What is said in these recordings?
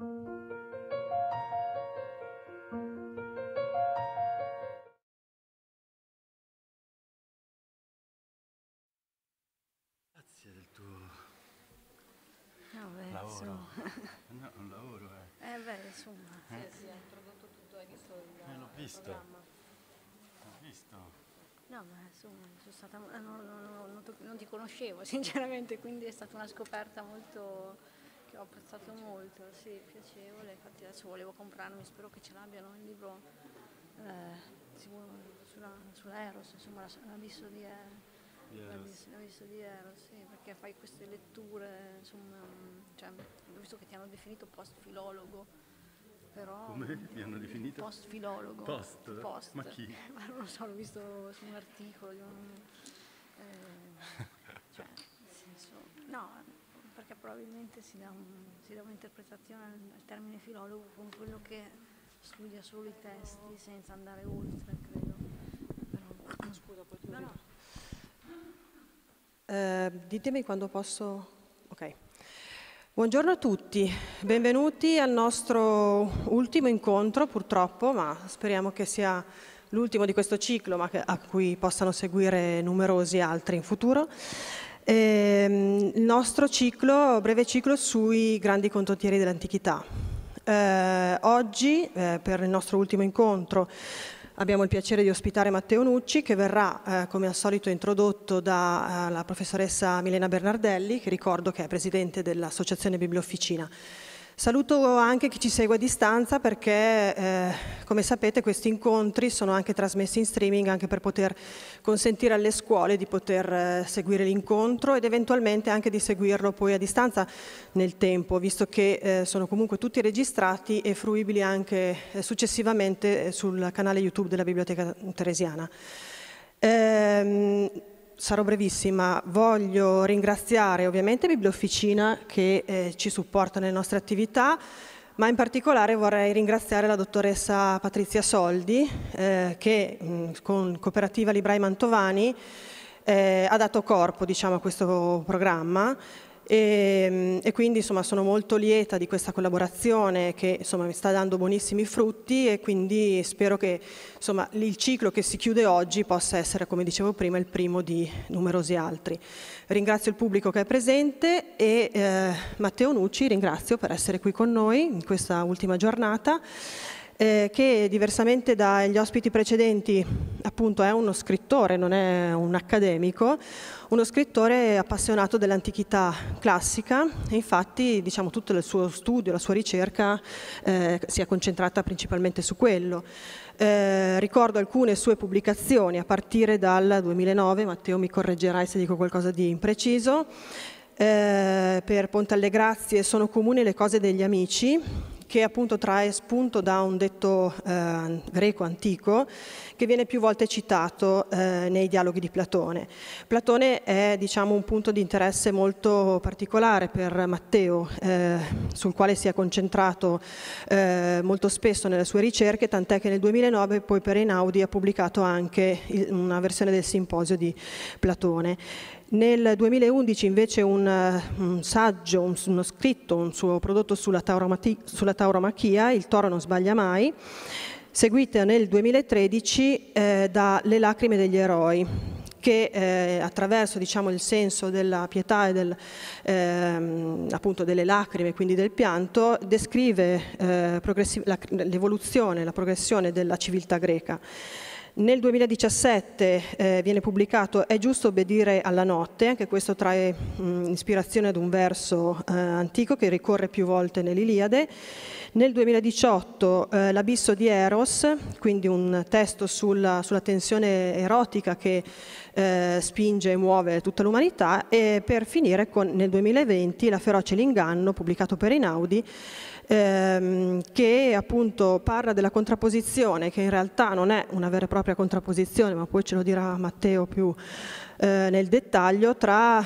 Grazie del tuo no, lavoro. Insomma. No, un lavoro, eh. Eh beh, insomma. Eh? Sì, sì, hai introdotto tutto, hai visto eh, l'ho visto. Programma. L'ho visto. No, ma insomma, stata, eh, no, no, non ti conoscevo sinceramente, quindi è stata una scoperta molto ho apprezzato molto, sì, piacevole, infatti adesso volevo comprarmi, spero che ce l'abbiano il libro eh, sulla, sull'Eros, insomma l'abisso di, eh, l'abisso di Eros, sì, perché fai queste letture, insomma, cioè, ho visto che ti hanno definito post-filologo. Però Come mi hanno definito? Post filologo. Post? post. Ma chi? Ma non lo so, l'ho visto su un articolo di un... Eh, cioè, nel senso, no, che probabilmente si dà, un, si dà un'interpretazione al termine filologo con quello che studia solo i testi senza andare oltre, credo. Però, scusa, poi no, no. Eh, ditemi quando posso... Ok. Buongiorno a tutti, benvenuti al nostro ultimo incontro purtroppo, ma speriamo che sia l'ultimo di questo ciclo, ma a cui possano seguire numerosi altri in futuro. Ehm, il nostro ciclo, breve ciclo sui grandi condottieri dell'antichità. Eh, oggi, eh, per il nostro ultimo incontro, Abbiamo il piacere di ospitare Matteo Nucci che verrà eh, come al solito introdotto dalla eh, professoressa Milena Bernardelli che ricordo che è presidente dell'Associazione Bibliofficina. Saluto anche chi ci segue a distanza perché, eh, come sapete, questi incontri sono anche trasmessi in streaming anche per poter consentire alle scuole di poter eh, seguire l'incontro ed eventualmente anche di seguirlo poi a distanza nel tempo, visto che eh, sono comunque tutti registrati e fruibili anche eh, successivamente eh, sul canale YouTube della Biblioteca Teresiana. Ehm, sarò brevissima, voglio ringraziare ovviamente Bibliofficina che eh, ci supporta nelle nostre attività, ma in particolare vorrei ringraziare la dottoressa Patrizia Soldi eh, che mh, mm, con Cooperativa Librai Mantovani eh, ha dato corpo diciamo, a questo programma e, ehm, e, quindi insomma, sono molto lieta di questa collaborazione che insomma, mi sta dando buonissimi frutti e quindi spero che insomma, il ciclo che si chiude oggi possa essere, come dicevo prima, il primo di numerosi altri. Ringrazio il pubblico che è presente e eh, Matteo Nucci ringrazio per essere qui con noi in questa ultima giornata. Eh, che diversamente dagli ospiti precedenti appunto è uno scrittore, non è un accademico, uno scrittore appassionato dell'antichità classica e infatti diciamo, tutto il suo studio, la sua ricerca eh, si è concentrata principalmente su quello. Eh, ricordo alcune sue pubblicazioni a partire dal 2009, Matteo mi correggerai se dico qualcosa di impreciso, eh, per Ponte alle Grazie sono comuni le cose degli amici, che appunto trae spunto da un detto eh, greco antico che viene più volte citato eh, nei dialoghi di Platone. Platone è diciamo, un punto di interesse molto particolare per Matteo, eh, sul quale si è concentrato eh, molto spesso nelle sue ricerche, tant'è che nel 2009 poi per Einaudi ha pubblicato anche il, una versione del simposio di Platone. Nel 2011 invece un, eh, un saggio, un, uno scritto, un suo prodotto sulla, sulla tauromachia, Il toro non sbaglia mai, seguita nel 2013 eh, da Le lacrime degli eroi, che eh, attraverso diciamo, il senso della pietà e del, eh, appunto delle lacrime, quindi del pianto, descrive eh, l'evoluzione, la, la progressione della civiltà greca. Nel 2017 eh, viene pubblicato È giusto obbedire alla notte, anche questo trae mh, ispirazione ad un verso eh, antico che ricorre più volte nell'Iliade. Nel 2018 eh, L'abisso di Eros, quindi un testo sulla, sulla tensione erotica che eh, spinge e muove tutta l'umanità e per finire con, nel 2020 La feroce l'inganno, pubblicato per Inaudi, ehm, che appunto parla della contrapposizione, che in realtà non è una vera e propria contrapposizione, ma poi ce lo dirà Matteo più eh, nel dettaglio, tra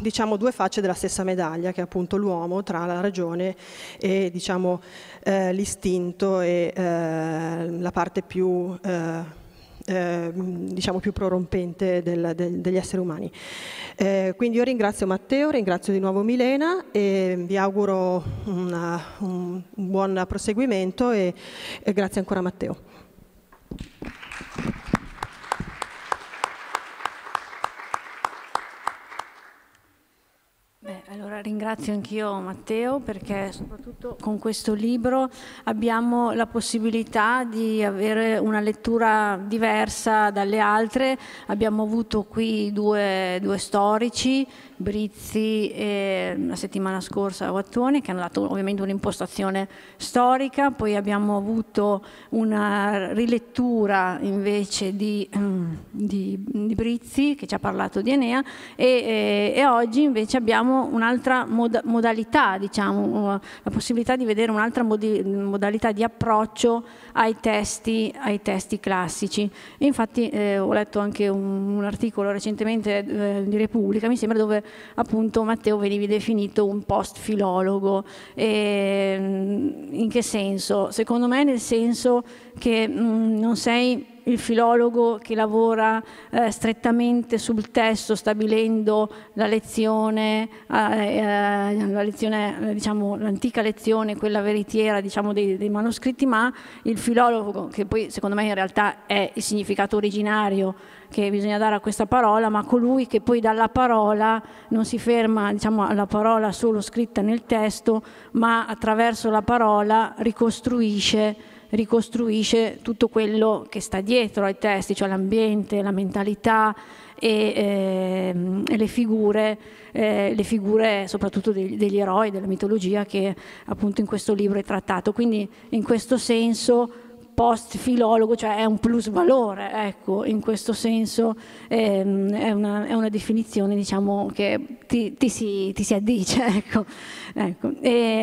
diciamo due facce della stessa medaglia che è appunto l'uomo tra la ragione e diciamo eh, l'istinto e eh, la parte più eh, Ehm, diciamo più prorompente del, del, degli esseri umani. Eh, quindi io ringrazio Matteo, ringrazio di nuovo Milena e vi auguro una, un buon proseguimento e, e grazie ancora Matteo. Allora ringrazio anch'io Matteo perché soprattutto con questo libro abbiamo la possibilità di avere una lettura diversa dalle altre. Abbiamo avuto qui due, due storici Brizzi e la settimana scorsa Guattone che hanno dato ovviamente un'impostazione storica, poi abbiamo avuto una rilettura invece di, ehm, di, di Brizzi che ci ha parlato di Enea e, eh, e oggi invece abbiamo un'altra mod modalità, diciamo, uh, la possibilità di vedere un'altra modalità di approccio ai testi, ai testi classici. Infatti eh, ho letto anche un, un articolo recentemente eh, di Repubblica, mi sembra, dove appunto Matteo venivi definito un post filologo. Mm, in che senso? Secondo me nel senso che mh, mm, non sei il filologo che lavora eh, strettamente sul testo stabilendo la lezione, eh, eh la lezione eh, diciamo, l'antica lezione, quella veritiera diciamo, dei, dei manoscritti, ma il filologo che poi secondo me in realtà è il significato originario che bisogna dare a questa parola, ma colui che poi dalla parola non si ferma diciamo, alla parola solo scritta nel testo, ma attraverso la parola ricostruisce ricostruisce tutto quello che sta dietro ai testi, cioè l'ambiente, la mentalità e, eh, le, figure, eh, le figure soprattutto degli, degli, eroi della mitologia che appunto in questo libro è trattato. Quindi in questo senso post filologo, cioè è un plus valore, ecco, in questo senso ehm, è, una, è, una, definizione diciamo, che ti, ti, si, ti si addice. Ecco. Ecco.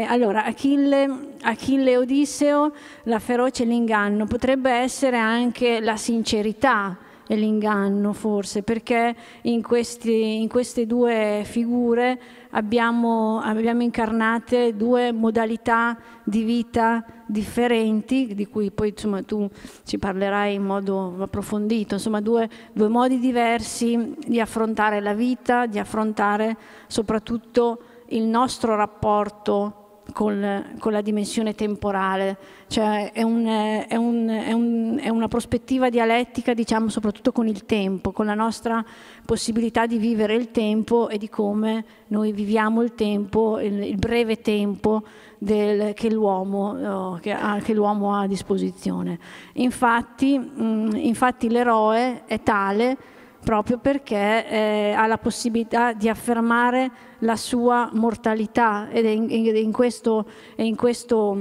allora, Achille, Achille Odisseo, la ferocia e l'inganno, potrebbe essere anche la sincerità e l'inganno forse, perché in, questi, in queste due figure abbiamo, abbiamo incarnate due modalità di vita differenti, di cui poi insomma, tu ci parlerai in modo approfondito, insomma due, due modi diversi di affrontare la vita, di affrontare soprattutto il nostro rapporto con, con la dimensione temporale, cioè è, un, è, un, è, un, è una prospettiva dialettica diciamo soprattutto con il tempo, con la nostra possibilità di vivere il tempo e di come noi viviamo il tempo, il, il breve tempo del, che, l'uomo, oh, che, che, l'uomo, ha a disposizione. Infatti, mh, mm, infatti l'eroe è tale proprio perché eh, ha la possibilità di affermare la sua mortalità ed è in, in, questo, è in, questo,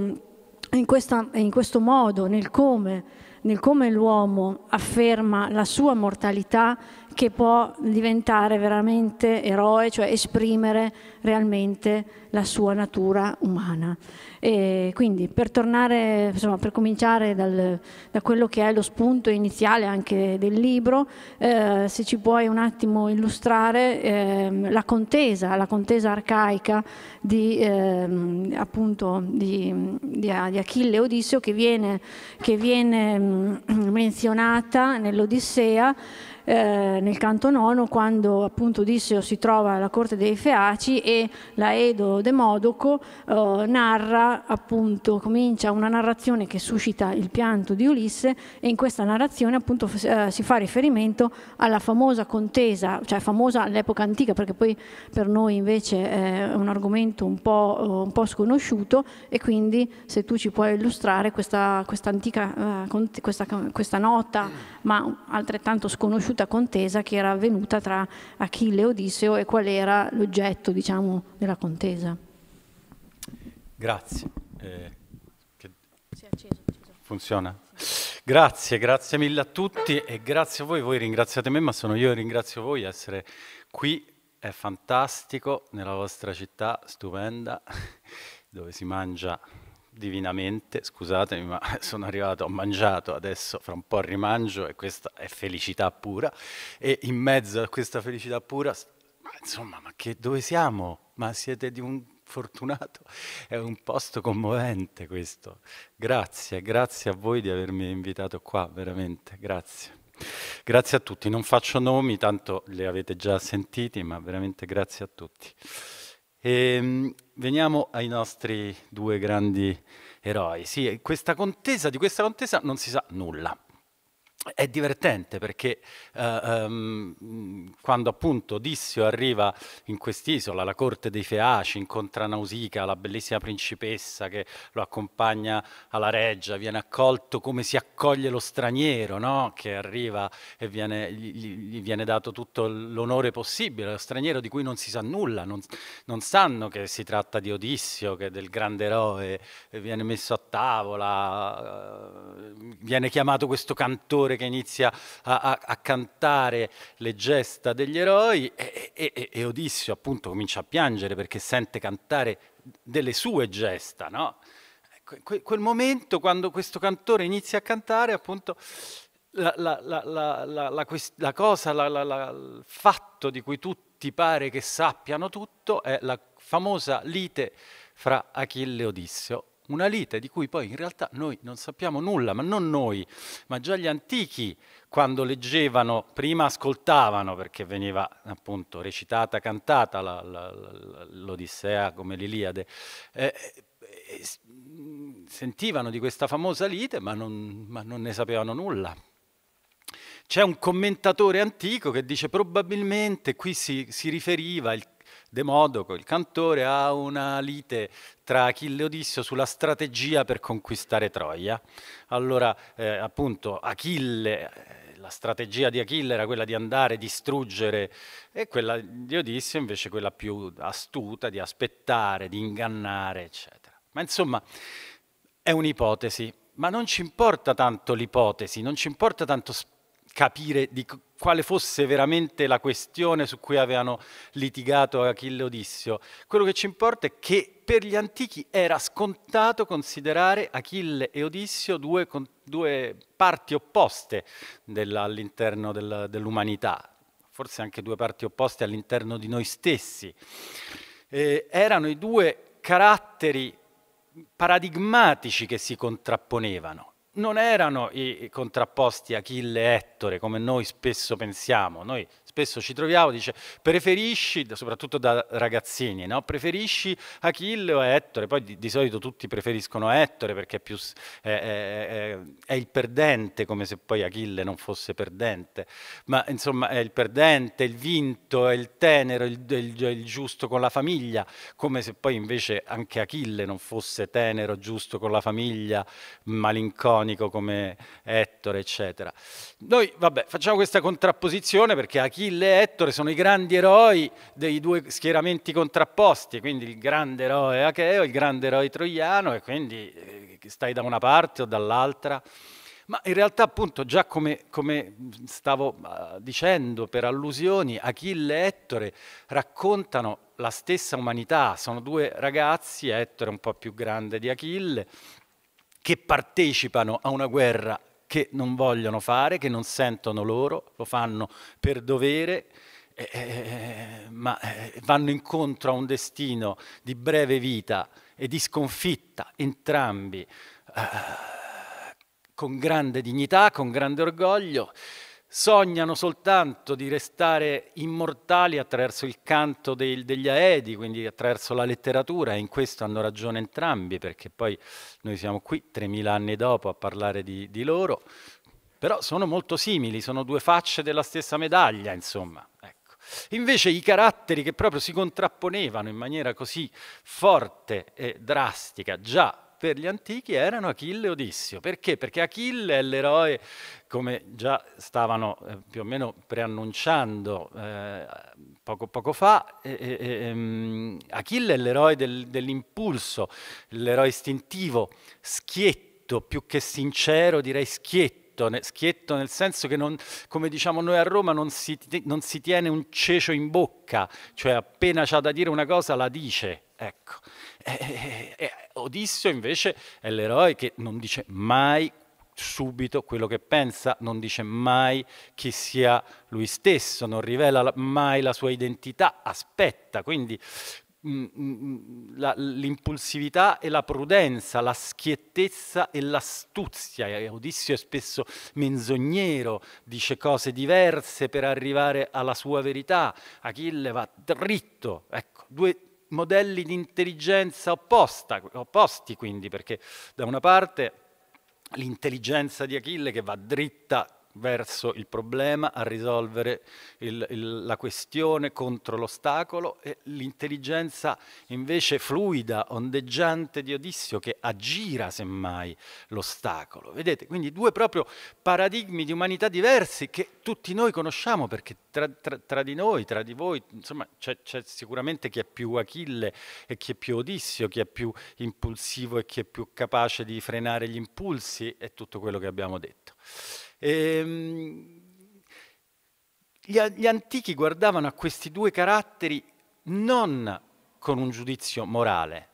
in questa, è in questo modo, nel come, nel come l'uomo afferma la sua mortalità che può diventare veramente eroe, cioè esprimere realmente la sua natura umana. E quindi per tornare, insomma, per cominciare dal, da quello che è lo spunto iniziale anche del libro, eh, se ci puoi un attimo illustrare eh, la contesa, la contesa arcaica di, eh, appunto, di, di, di Achille e Odisseo che viene, che viene mm, menzionata nell'Odissea eh, nel canto nono quando appunto Odisseo si trova alla corte dei Feaci e la Edo de Modoco eh, narra appunto, comincia una narrazione che suscita il pianto di Ulisse e in questa narrazione appunto eh, si fa riferimento alla famosa contesa, cioè famosa all'epoca antica perché poi per noi invece è un argomento un po', eh, un po sconosciuto e quindi se tu ci puoi illustrare questa, questa antica, eh, questa, questa nota ma altrettanto sconosciuta combattuta contesa che era avvenuta tra Achille e Odisseo e qual era l'oggetto diciamo, della contesa. Grazie. Eh, che... si è acceso, acceso. Funziona? Grazie, grazie mille a tutti e grazie a voi, voi ringraziate me ma sono io che ringrazio voi essere qui, è fantastico nella vostra città stupenda dove si mangia divinamente, scusatemi, ma sono arrivato, ho mangiato, adesso fra un po' rimangio e questa è felicità pura. E in mezzo a questa felicità pura, ma insomma, ma che, dove siamo? Ma siete di un fortunato, è un posto commovente questo. Grazie, grazie a voi di avermi invitato qua, veramente, grazie. Grazie a tutti, non faccio nomi, tanto li avete già sentiti, ma veramente grazie a tutti. E ehm, veniamo ai nostri due grandi eroi. Sì, questa contesa, di questa contesa non si sa nulla. È divertente perché uh, um, quando appunto Odissio arriva in quest'isola, la corte dei Feaci, incontra Nausicaa, la bellissima principessa che lo accompagna alla reggia, viene accolto come si accoglie lo straniero, no? che arriva e viene, gli, gli, viene dato tutto l'onore possibile, lo straniero di cui non si sa nulla, non, non sanno che si tratta di Odissio, che è del grande eroe, e viene messo a tavola, eh, viene chiamato questo cantore che inizia a, a, a cantare le gesta degli eroi e, e, e, Odisseo appunto comincia a piangere perché sente cantare delle sue gesta, no? Ecco, quel momento quando questo cantore inizia a cantare appunto la, la, la, la cosa, il fatto di cui tutti pare che sappiano tutto è la famosa lite fra Achille e Odissio una lite di cui poi in realtà noi non sappiamo nulla, ma non noi, ma già gli antichi quando leggevano, prima ascoltavano perché veniva appunto recitata, cantata la, la, la, l'Odissea come l'Iliade, eh, eh, sentivano di questa famosa lite ma non, ma non ne sapevano nulla. C'è un commentatore antico che dice probabilmente qui si, si riferiva il De modo il cantore ha una lite tra Achille e Odisseo sulla strategia per conquistare Troia. Allora, eh, appunto, Achille eh, la strategia di Achille era quella di andare, distruggere, e quella di Odisseo invece quella più astuta, di aspettare, di ingannare, eccetera. Ma insomma, è un'ipotesi, ma non ci importa tanto l'ipotesi, non ci importa tanto capire di quale fosse veramente la questione su cui avevano litigato Achille e Odissio. Quello che ci importa è che per gli antichi era scontato considerare Achille e Odissio due, due parti opposte della, all'interno del, dell'umanità, forse anche due parti opposte all'interno di noi stessi. Eh, erano i due caratteri paradigmatici che si contrapponevano non erano i contrapposti Achille e Ettore come noi spesso pensiamo, noi spesso ci troviamo, dice preferisci, soprattutto da ragazzini, no? preferisci Achille o Ettore? Poi di, di, solito tutti preferiscono Ettore perché è, più, è, è, è, il perdente, come se poi Achille non fosse perdente, ma insomma è il perdente, il vinto, è il tenero, il, il, il giusto con la famiglia, come se poi invece anche Achille non fosse tenero, giusto con la famiglia, malinconico come Ettore, eccetera. Noi, vabbè, facciamo questa contrapposizione perché Achille Achille e Ettore sono i grandi eroi dei due schieramenti contrapposti, quindi il grande eroe acheo, il grande eroe troiano, e quindi eh, stai da una parte o dall'altra. Ma in realtà appunto già come, come stavo eh, dicendo per allusioni, Achille e Ettore raccontano la stessa umanità, sono due ragazzi, Ettore è un po' più grande di Achille, che partecipano a una guerra che non vogliono fare, che non sentono loro, lo fanno per dovere, eh, eh, eh ma eh, vanno incontro a un destino di breve vita e di sconfitta, entrambi, eh, con grande dignità, con grande orgoglio sognano soltanto di restare immortali attraverso il canto dei, degli aedi, quindi attraverso la letteratura, e in questo hanno ragione entrambi, perché poi noi siamo qui 3.000 anni dopo a parlare di, di loro, però sono molto simili, sono due facce della stessa medaglia, insomma. Ecco. Invece i caratteri che proprio si contrapponevano in maniera così forte e drastica già per gli antichi erano Achille e Odissio. Perché? Perché Achille è l'eroe, come già stavano eh, più o meno preannunciando eh, poco, poco, fa, eh, Achille è l'eroe del, dell'impulso, l'eroe istintivo, schietto, più che sincero direi schietto schietto, nel senso che, non, come diciamo noi a Roma, non si, non si tiene un cecio in bocca, cioè appena c'ha da dire una cosa la dice, Ecco. E, eh, e, eh, e eh, Odisseo invece è l'eroe che non dice mai subito quello che pensa, non dice mai chi sia lui stesso, non rivela mai la sua identità, aspetta, quindi mm, mm, mm, l'impulsività e la prudenza, la schiettezza e l'astuzia. Odissio è spesso menzognero, dice cose diverse per arrivare alla sua verità. Achille va dritto, ecco, due modelli di intelligenza opposta, opposti quindi, perché da una parte l'intelligenza di Achille che va dritta verso il problema, a risolvere il, il, la questione contro l'ostacolo e l'intelligenza invece fluida, ondeggiante di Odissio che aggira semmai l'ostacolo. Vedete, quindi due proprio paradigmi di umanità diversi che tutti noi conosciamo perché tra, tra, tra di noi, tra di voi, insomma c'è, c'è sicuramente chi è più Achille e chi è più Odissio, chi è più impulsivo e chi è più capace di frenare gli impulsi e tutto quello che abbiamo detto. Ehm, gli, gli antichi guardavano a questi due caratteri non con un giudizio morale,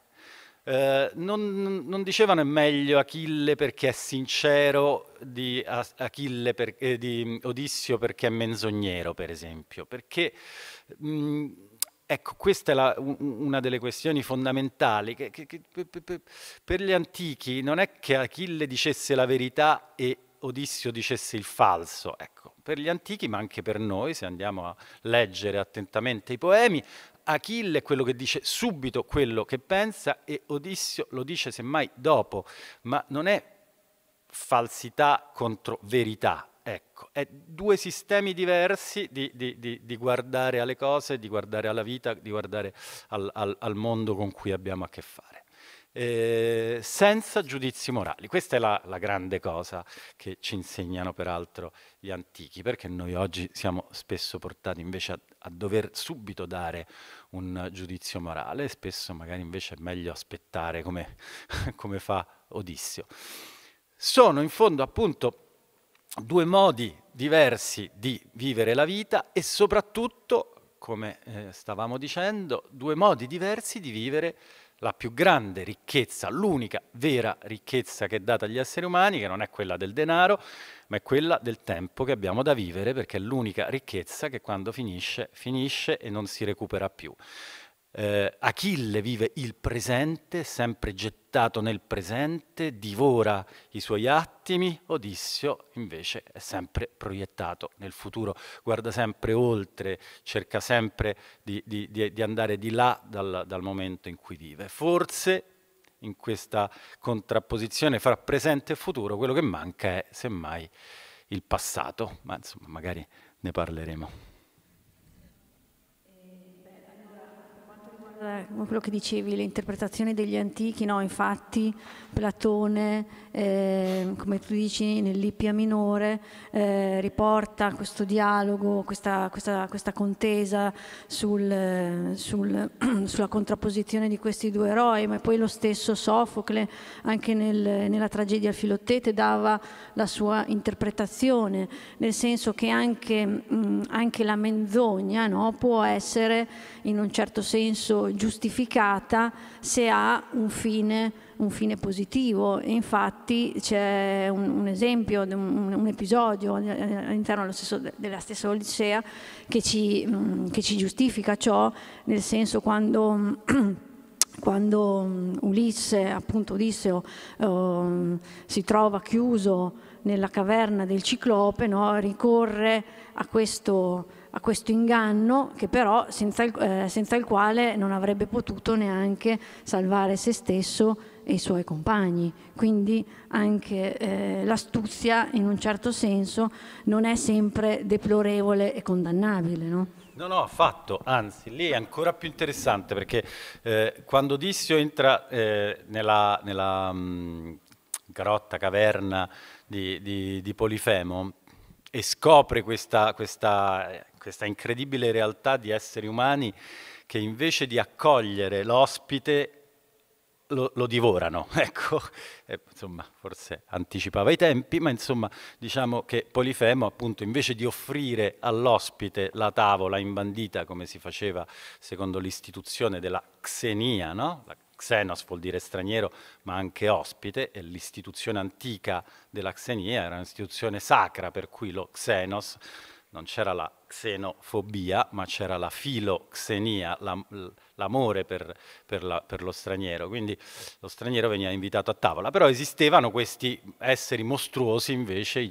Uh, non, non, dicevano è meglio Achille perché è sincero di, Achille per, eh, di Odissio perché è menzognero, per esempio, perché mh, mm, ecco, questa è la, una delle questioni fondamentali. Che, che, che, per, per gli antichi non è che Achille dicesse la verità e Odissio dicesse il falso. Ecco, per gli antichi, ma anche per noi, se andiamo a leggere attentamente i poemi, Achille è quello che dice subito quello che pensa e Odissio lo dice semmai dopo, ma non è falsità contro verità. Ecco, è due sistemi diversi di, di, di, di guardare alle cose, di guardare alla vita, di guardare al, al, al mondo con cui abbiamo a che fare eh, senza giudizi morali. Questa è la, la, grande cosa che ci insegnano peraltro gli antichi, perché noi oggi siamo spesso portati invece a, a dover subito dare un giudizio morale, spesso magari invece è meglio aspettare come, come fa Odissio. Sono in fondo appunto due modi diversi di vivere la vita e soprattutto, come eh, stavamo dicendo, due modi diversi di vivere la la più grande ricchezza, l'unica vera ricchezza che è data agli esseri umani, che non è quella del denaro, ma è quella del tempo che abbiamo da vivere, perché è l'unica ricchezza che quando finisce, finisce e non si recupera più. Eh, Achille vive il presente, sempre gettato nel presente, divora i suoi attimi, Odissio invece è sempre proiettato nel futuro, guarda sempre oltre, cerca sempre di, di, di, di andare di là dal, dal momento in cui vive. Forse in questa contrapposizione fra presente e futuro quello che manca è semmai il passato, ma insomma magari ne parleremo. Eh, come quello che dicevi, le interpretazioni degli antichi, no, infatti Platone, eh, come tu dici, nell'Ippia minore, eh, riporta questo dialogo, questa, questa, questa contesa sul, sul, sulla contrapposizione di questi due eroi, ma poi lo stesso Sofocle, anche nel, nella tragedia Filottete, dava la sua interpretazione, nel senso che anche, mh, mm, anche la menzogna no, può essere in un certo senso giustificata se ha un fine, un fine positivo. Infatti c'è un, un, esempio, un, un episodio all'interno della stessa Odissea che ci, mm, che ci giustifica ciò, nel senso quando... quando mm, Ulisse, appunto Odisseo, eh, si trova chiuso nella caverna del ciclope, no? ricorre a questo, a questo inganno che però senza il, eh, senza il quale non avrebbe potuto neanche salvare se stesso e i suoi compagni. Quindi anche eh, l'astuzia, in un certo senso, non è sempre deplorevole e condannabile. No? No, no, affatto, anzi, lì è ancora più interessante perché eh, quando Dissio entra eh, nella, nella mh, mm, grotta, caverna di, di, di Polifemo, e scopre questa, questa, questa incredibile realtà di esseri umani che invece di accogliere l'ospite lo, lo, divorano. Ecco, eh, insomma, forse anticipava i tempi, ma insomma, diciamo che Polifemo, appunto, invece di offrire all'ospite la tavola imbandita, come si faceva secondo l'istituzione della xenia, no? la Xenos vuol dire straniero, ma anche ospite, e l'istituzione antica della Xenia era un'istituzione sacra, per cui lo Xenos non c'era la xenofobia, ma c'era la filoxenia, l'amore per, per, la, per, lo straniero. Quindi lo straniero veniva invitato a tavola. Però esistevano questi esseri mostruosi, invece,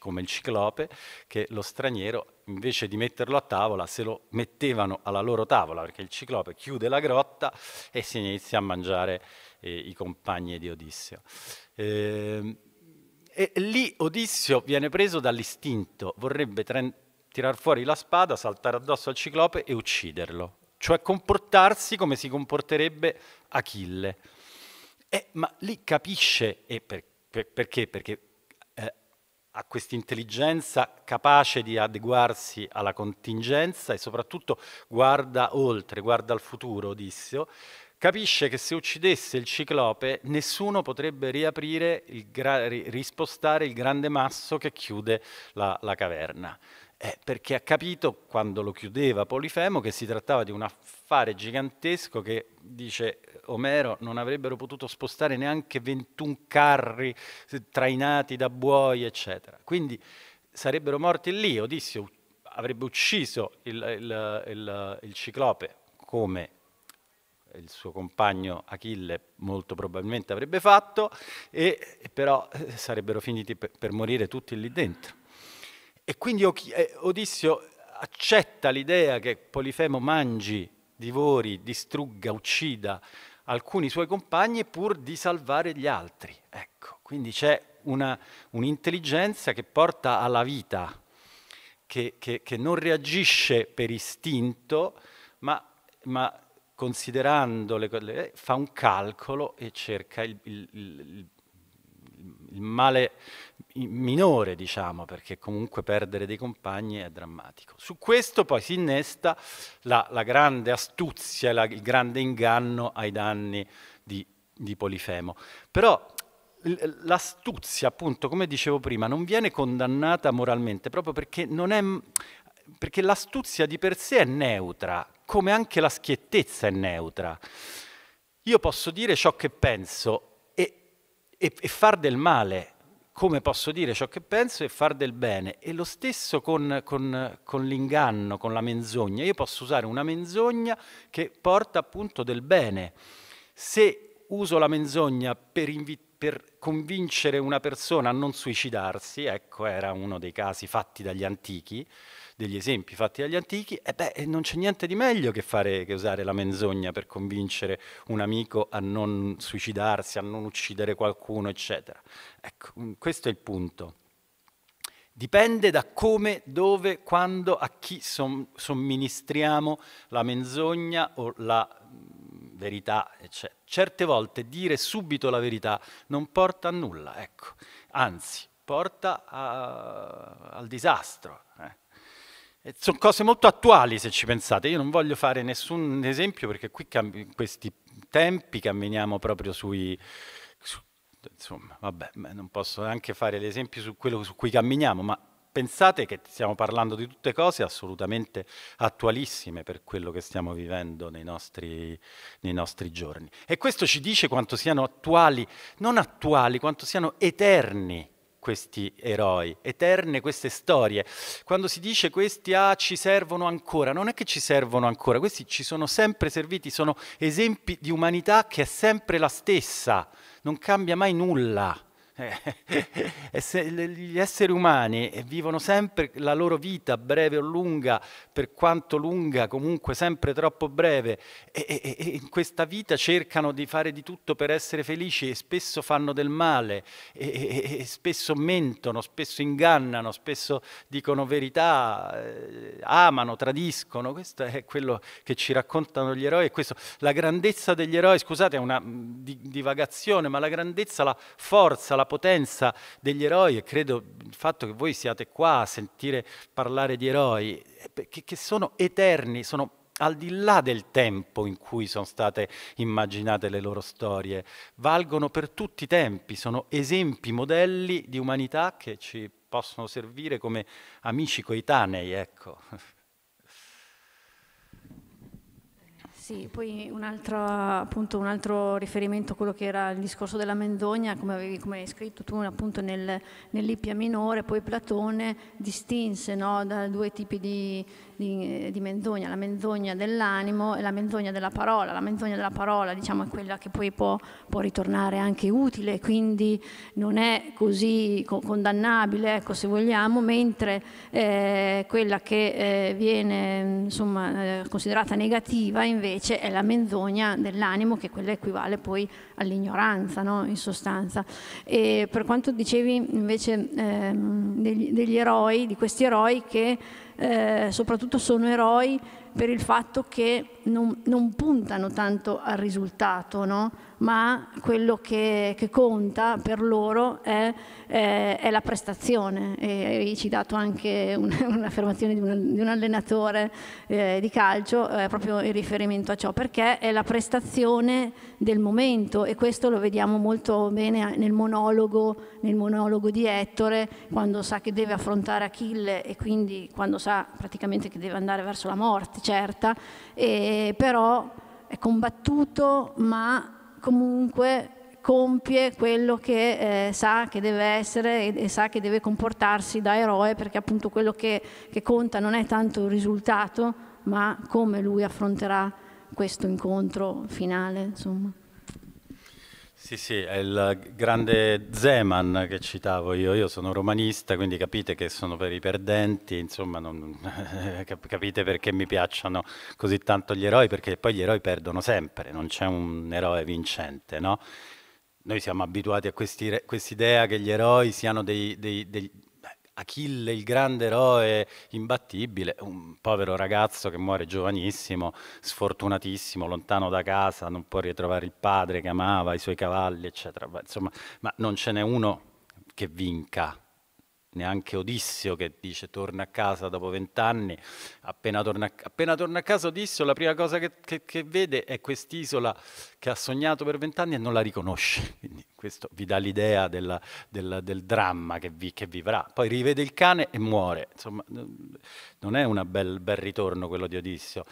come il ciclope, che lo straniero invece di metterlo a tavola, se lo mettevano alla loro tavola, perché il ciclope chiude la grotta e si inizia a mangiare eh, i compagni di Odisseo. Eh, e lì Odisseo viene preso dall'istinto, vorrebbe tren- tirar fuori la spada, saltare addosso al ciclope e ucciderlo, cioè comportarsi come si comporterebbe Achille. Eh, ma lì capisce, e per, per, perché? Perché a questa intelligenza capace di adeguarsi alla contingenza e soprattutto guarda oltre, guarda al futuro, Odisseo, capisce che se uccidesse il ciclope nessuno potrebbe riaprire, il rispostare il grande masso che chiude la, la caverna. Eh, perché ha capito, quando lo chiudeva Polifemo, che si trattava di un affare gigantesco che, dice Omero, non avrebbero potuto spostare neanche 21 carri trainati da buoi, eccetera. Quindi sarebbero morti lì, Odisseo avrebbe ucciso il, il, il, il ciclope come il suo compagno Achille molto probabilmente avrebbe fatto, e, però eh, sarebbero finiti per, per morire tutti lì dentro. E quindi eh, Odissio accetta l'idea che Polifemo mangi, divori, distrugga, uccida alcuni suoi compagni pur di salvare gli altri. Ecco, quindi c'è una, un'intelligenza che porta alla vita, che, che, che non reagisce per istinto, ma, ma considerando le cose, eh, fa un calcolo e cerca il, il, il il male minore, diciamo, perché comunque perdere dei compagni è drammatico. Su questo poi si innesta la, la grande astuzia, la, il grande inganno ai danni di, di Polifemo. Però l'astuzia, appunto, come dicevo prima, non viene condannata moralmente proprio perché, è, perché l'astuzia di per sé è neutra, come anche la schiettezza è neutra. Io posso dire ciò che penso e, e far del male come posso dire ciò che penso e far del bene. E lo stesso con, con, con l'inganno, con la menzogna. Io posso usare una menzogna che porta appunto del bene. Se uso la menzogna per, per convincere una persona a non suicidarsi, ecco era uno dei casi fatti dagli antichi, degli esempi fatti dagli antichi, e beh, non c'è niente di meglio che, fare, che usare la menzogna per convincere un amico a non suicidarsi, a non uccidere qualcuno, eccetera. Ecco, mm, questo è il punto. Dipende da come, dove, quando, a chi somministriamo la menzogna o la mm, verità, eccetera. Certe volte dire subito la verità non porta a nulla, ecco. Anzi, porta a, al disastro. Eh. Eh, Sono cose molto attuali se ci pensate, io non voglio fare nessun esempio perché qui in questi tempi camminiamo proprio sui... Su, insomma, vabbè, non posso neanche fare l'esempio su quello su cui camminiamo, ma pensate che stiamo parlando di tutte cose assolutamente attualissime per quello che stiamo vivendo nei nostri, nei nostri giorni. E questo ci dice quanto siano attuali, non attuali, quanto siano eterni questi eroi, eterne queste storie. Quando si dice questi ah, ci servono ancora, non è che ci servono ancora, questi ci sono sempre serviti, sono esempi di umanità che è sempre la stessa, non cambia mai nulla. Eh, gli esseri umani eh, vivono sempre la loro vita, breve o lunga, per quanto lunga, comunque sempre troppo breve, e, e, e in questa vita cercano di fare di tutto per essere felici e spesso fanno del male, e, spesso mentono, spesso ingannano, spesso dicono verità, eh, amano, tradiscono. Questo è quello che ci raccontano gli eroi. questo, la grandezza degli eroi, scusate, è una mm, divagazione, ma la grandezza, la forza, la potenza degli eroi e credo il fatto che voi siate qua a sentire parlare di eroi, eh, che, che sono eterni, sono al di là del tempo in cui sono state immaginate le loro storie, valgono per tutti i tempi, sono esempi, modelli di umanità che ci possono servire come amici coetanei, ecco. Sì, poi un altro, appunto, un altro, riferimento a quello che era il discorso della mendogna, come, avevi, come hai scritto tu appunto nel, nell'Ippia minore, poi Platone distinse no, da due tipi di, di, di, mendogna, la mendogna dell'animo e la mendogna della parola. La mendogna della parola diciamo, è quella che poi può, può ritornare anche utile, quindi non è così condannabile, ecco, se vogliamo, mentre eh, quella che eh, viene insomma, eh, considerata negativa invece invece è la menzogna dell'animo che quella equivale poi all'ignoranza no? in sostanza. E per quanto dicevi invece ehm, degli, degli, eroi, di questi eroi che eh, soprattutto sono eroi per il fatto che non, non puntano tanto al risultato, no? ma quello che, che conta per loro è, è, è la prestazione. E hai citato anche un, un'affermazione di un, di un allenatore eh, di calcio, eh, proprio in riferimento a ciò, perché è la prestazione del momento e questo lo vediamo molto bene nel monologo, nel monologo di Ettore, quando sa che deve affrontare Achille e quindi quando sa praticamente che deve andare verso la morte, certa, e, però è combattuto ma comunque compie quello che eh, sa che deve essere e, e, sa che deve comportarsi da eroe, perché appunto quello che, che conta non è tanto il risultato, ma come lui affronterà questo incontro finale. Insomma. Sì, sì, è il grande Zeman che citavo io, io sono romanista, quindi capite che sono per i perdenti, insomma, non, capite perché mi piacciono così tanto gli eroi, perché poi gli eroi perdono sempre, non c'è un eroe vincente, no? Noi siamo abituati a quest'idea che gli eroi siano dei, dei, dei, Achille, il grande eroe imbattibile, un povero ragazzo che muore giovanissimo, sfortunatissimo, lontano da casa, non può ritrovare il padre che amava, i suoi cavalli, eccetera. Insomma, ma non ce n'è uno che vinca neanche Odissio che dice torna a casa dopo vent'anni, appena, appena, torna a casa Odissio la prima cosa che, che, che vede è quest'isola che ha sognato per vent'anni e non la riconosce, quindi questo vi dà l'idea del, del, dramma che, vi, che, vivrà, poi rivede il cane e muore, insomma non è un bel, bel ritorno quello di Odissio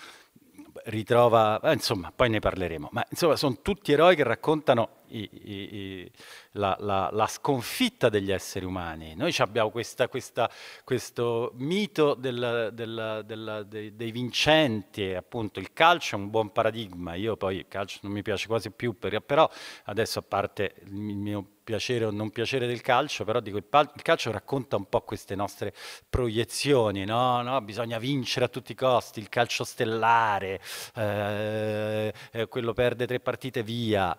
ritrova, eh, insomma, poi ne parleremo, ma insomma sono tutti eroi che raccontano i, i, la, la, la, sconfitta degli esseri umani. Noi abbiamo questa, questa, questo mito della, della, della, dei, dei, vincenti, appunto il calcio è un buon paradigma, io poi il calcio non mi piace quasi più, per, però adesso a parte il mio piacere o non piacere del calcio, però dico, il, il calcio racconta un po' queste nostre proiezioni, no? No? bisogna vincere a tutti i costi, il calcio stellare, eh, eh quello perde tre partite via,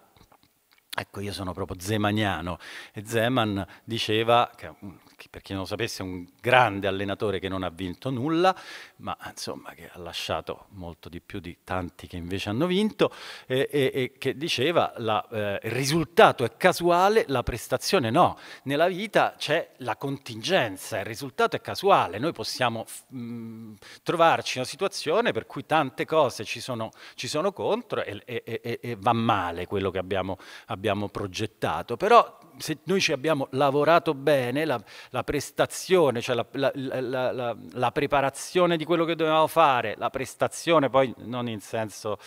Ecco, io sono proprio zemaniano e Zeman diceva, che è mm, un per chi non lo sapesse, è un grande allenatore che non ha vinto nulla, ma insomma che ha lasciato molto di più di tanti che invece hanno vinto, e, e, e che diceva la, eh, il risultato è casuale, la prestazione no. Nella vita c'è la contingenza, il risultato è casuale, noi possiamo mh, mm, trovarci in una situazione per cui tante cose ci sono, ci sono contro e, e, va male quello che abbiamo, abbiamo progettato, però se noi ci abbiamo lavorato bene, la, la prestazione, cioè la, la, la, preparazione di quello che dovevamo fare, la prestazione, poi non in senso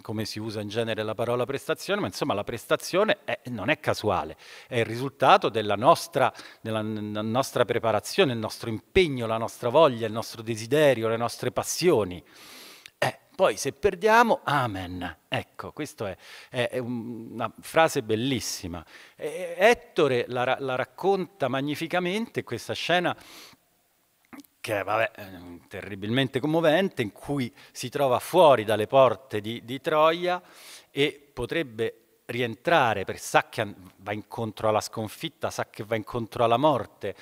come si usa in genere la parola prestazione, ma insomma la prestazione è, non è casuale, è il risultato della nostra, della nostra preparazione, il nostro impegno, la nostra voglia, il nostro desiderio, le nostre passioni. Poi se perdiamo, amen. Ecco, questa è, è, una frase bellissima. E Ettore la, la racconta magnificamente questa scena che è terribilmente commovente, in cui si trova fuori dalle porte di, di Troia e potrebbe rientrare, per sa che va incontro alla sconfitta, sa che va incontro alla morte,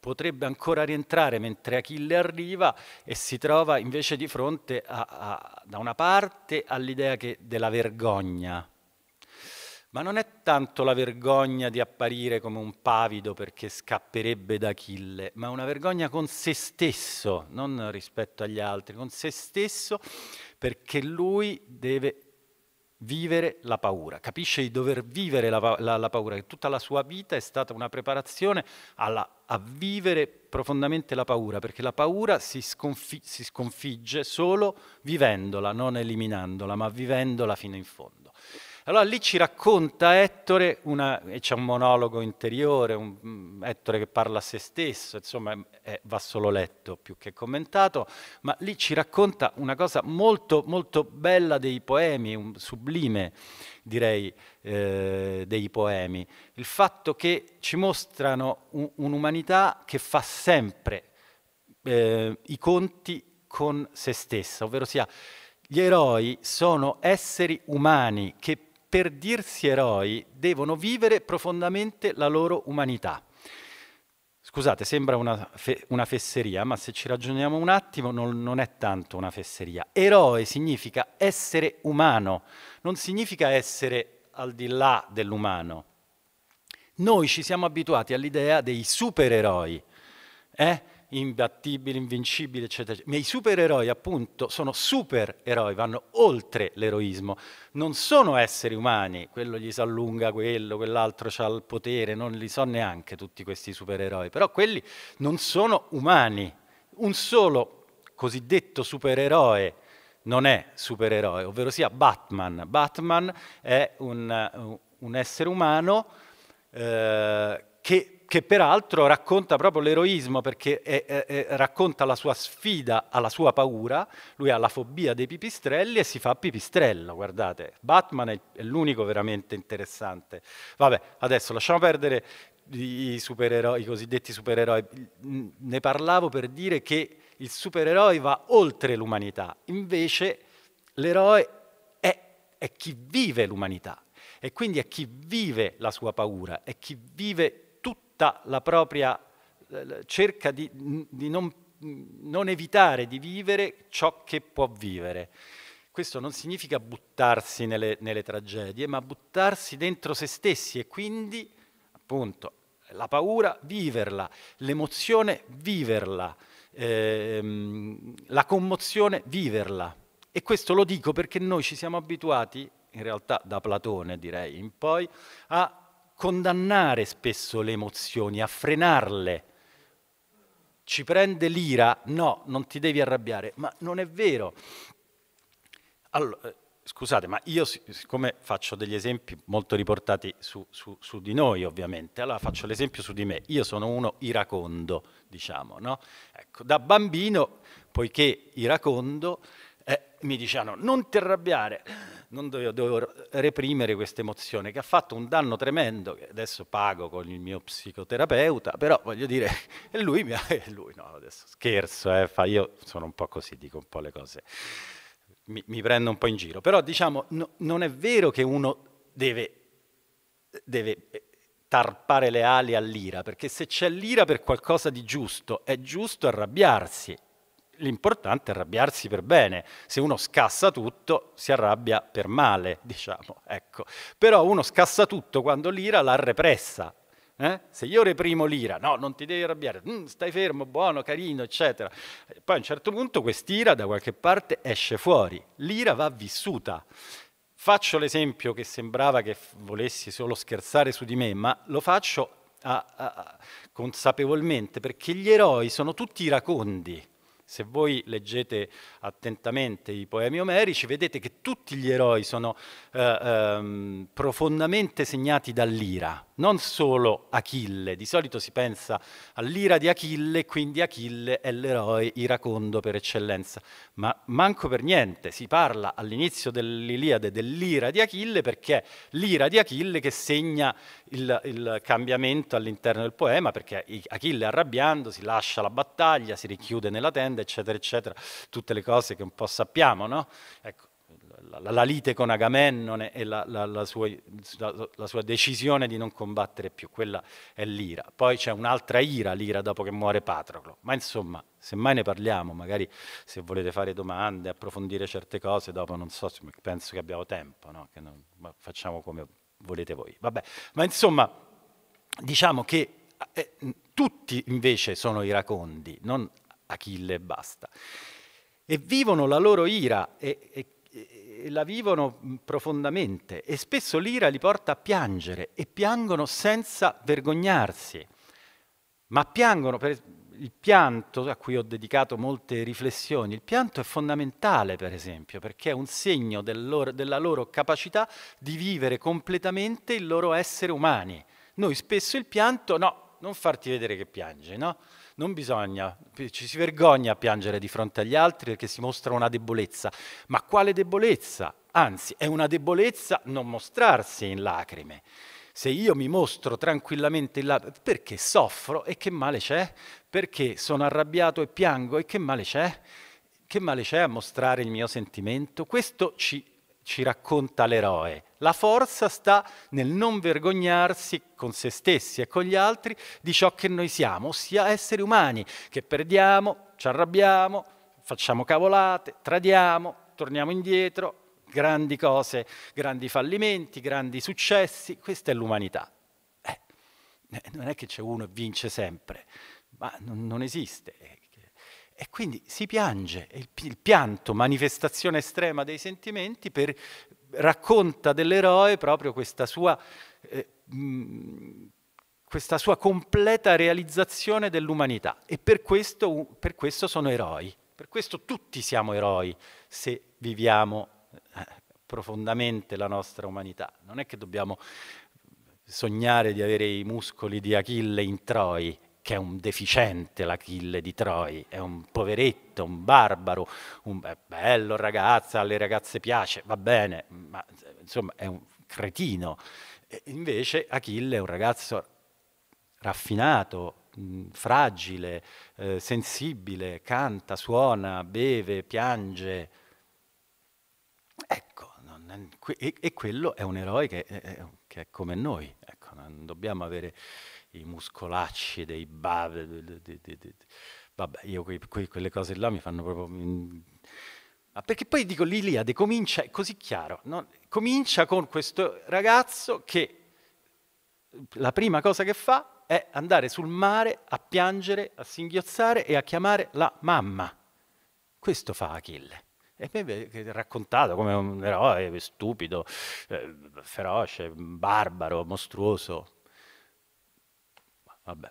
potrebbe ancora rientrare mentre Achille arriva e si trova invece di fronte a, a, da una parte all'idea della vergogna, ma non è tanto la vergogna di apparire come un pavido perché scapperebbe da Achille, ma una vergogna con se stesso, non rispetto agli altri, con se stesso perché lui deve vivere la paura, capisce di dover vivere la, la, la, paura, che tutta la sua vita è stata una preparazione alla, a vivere profondamente la paura, perché la paura si, sconfi- si sconfigge solo vivendola, non eliminandola, ma vivendola fino in fondo. Allora lì ci racconta Ettore, una, e c'è un monologo interiore, un, mm, Ettore che parla a se stesso, insomma è, eh, va solo letto più che commentato, ma lì ci racconta una cosa molto, molto bella dei poemi, un sublime direi eh, dei poemi, il fatto che ci mostrano un, un'umanità che fa sempre eh, i conti con se stessa, ovvero sia gli eroi sono esseri umani che per dirsi eroi devono vivere profondamente la loro umanità. Scusate, sembra una, fe una fesseria, ma se ci ragioniamo un attimo non, non è tanto una fesseria. Eroe significa essere umano, non significa essere al di là dell'umano. Noi ci siamo abituati all'idea dei supereroi. Eh? imbattibili, invincibili, eccetera. Ma i supereroi, appunto, sono supereroi, vanno oltre l'eroismo. Non sono esseri umani, quello gli si allunga quello, quell'altro ha il potere, non li so neanche tutti questi supereroi, però quelli non sono umani. Un solo cosiddetto supereroe non è supereroe, ovvero sia Batman. Batman è un, un essere umano eh, che che peraltro racconta proprio l'eroismo perché è, è, è, racconta la sua sfida alla sua paura, lui ha la fobia dei pipistrelli e si fa pipistrello, guardate, Batman è, l'unico veramente interessante. Vabbè, adesso lasciamo perdere i, supereroi, i cosiddetti supereroi, ne parlavo per dire che il supereroe va oltre l'umanità, invece l'eroe è chi vive l'umanità e quindi è chi vive la sua paura, è chi vive tutta la propria, cerca di, di non, non evitare di vivere ciò che può vivere. Questo non significa buttarsi nelle, nelle, tragedie, ma buttarsi dentro se stessi e quindi, appunto, la paura viverla, l'emozione viverla, ehm, la commozione viverla. E questo lo dico perché noi ci siamo abituati, in realtà da Platone direi in poi, a condannare spesso le emozioni, a frenarle. Ci prende l'ira? No, non ti devi arrabbiare, ma non è vero. Allora, eh, scusate, ma io siccome faccio degli esempi molto riportati su, su, su, di noi ovviamente, allora faccio l'esempio su di me, io sono uno iracondo, diciamo, no? Ecco, da bambino, poiché iracondo, eh, mi dicevano non ti arrabbiare, non dovevo, dovevo reprimere questa emozione che ha fatto un danno tremendo, che adesso pago con il mio psicoterapeuta, però voglio dire, e lui mi ha... Lui, no, adesso scherzo, eh, fa, io sono un po' così, dico un po' le cose, mi, mi prendo un po' in giro, però diciamo, no, non è vero che uno deve, deve eh, tarpare le ali all'ira, perché se c'è l'ira per qualcosa di giusto, è giusto arrabbiarsi, l'importante è arrabbiarsi per bene. Se uno scassa tutto, si arrabbia per male, diciamo. Ecco. Però uno scassa tutto quando l'ira l'ha repressa. Eh? Se io reprimo l'ira, no, non ti devi arrabbiare, mm, stai fermo, buono, carino, eccetera. poi a un certo punto quest'ira da qualche parte esce fuori. L'ira va vissuta. Faccio l'esempio che sembrava che volessi solo scherzare su di me, ma lo faccio a, a, a, consapevolmente perché gli eroi sono tutti iracondi. Se voi leggete attentamente i poemi omerici, vedete che tutti gli eroi sono eh, ehm, profondamente segnati dall'ira, non solo Achille. Di solito si pensa all'ira di Achille, quindi Achille è l'eroe iracondo per eccellenza. Ma manco per niente, si parla all'inizio dell'Iliade dell'ira di Achille perché è l'ira di Achille che segna il, il cambiamento all'interno del poema, perché Achille arrabbiandosi lascia la battaglia, si richiude nella tenda, grande, eccetera, eccetera, tutte le cose che un po' sappiamo, no? Ecco, la, la, lite con Agamennone e la, la, sua, la, sua, decisione di non combattere più, quella è l'ira. Poi c'è un'altra ira, l'ira dopo che muore Patroclo. Ma insomma, semmai ne parliamo, magari se volete fare domande, approfondire certe cose, dopo non so, penso che abbiamo tempo, no? che non, facciamo come volete voi. Vabbè. Ma insomma, diciamo che eh, tutti invece sono iracondi, non Achille e basta. E vivono la loro ira e, e, e la vivono profondamente e spesso l'ira li porta a piangere e piangono senza vergognarsi, ma piangono per il pianto, a cui ho dedicato molte riflessioni, il pianto è fondamentale per esempio perché è un segno del loro, della loro capacità di vivere completamente il loro essere umani. Noi spesso il pianto, no, non farti vedere che piange, no? Non bisogna, ci si vergogna a piangere di fronte agli altri perché si mostra una debolezza. Ma quale debolezza? Anzi, è una debolezza non mostrarsi in lacrime. Se io mi mostro tranquillamente in lacrime, perché soffro e che male c'è? Perché sono arrabbiato e piango e che male c'è? Che male c'è a mostrare il mio sentimento? Questo ci ci racconta l'eroe. La forza sta nel non vergognarsi con se stessi e con gli altri di ciò che noi siamo, ossia esseri umani, che perdiamo, ci arrabbiamo, facciamo cavolate, tradiamo, torniamo indietro, grandi cose, grandi fallimenti, grandi successi, questa è l'umanità. Eh, eh non è che c'è uno e vince sempre, ma non, non esiste. E quindi si piange, il pianto, manifestazione estrema dei sentimenti, per, racconta dell'eroe proprio questa sua, eh, mh, questa sua completa realizzazione dell'umanità. E per questo, per questo, sono eroi, per questo tutti siamo eroi se viviamo eh, profondamente la nostra umanità. Non è che dobbiamo sognare di avere i muscoli di Achille in Troi che è un deficiente l'Achille di Troi, è un poveretto, un barbaro, un è bello ragazza, alle ragazze piace, va bene, ma insomma è un cretino. E invece Achille è un ragazzo raffinato, fragile, eh, sensibile, canta, suona, beve, piange. Ecco, è, e, e, quello è un eroe che, è, che è come noi, ecco, non dobbiamo avere i muscolacci dei bab. Vabbè, io que, que, quelle cose là mi fanno proprio... Ma ah, perché poi dico, l'Iliade comincia, è così chiaro, no? comincia con questo ragazzo che la prima cosa che fa è andare sul mare a piangere, a singhiozzare e a chiamare la mamma. Questo fa Achille. E poi è raccontato come un eroe stupido, eh, feroce, barbaro, mostruoso. Vabbè.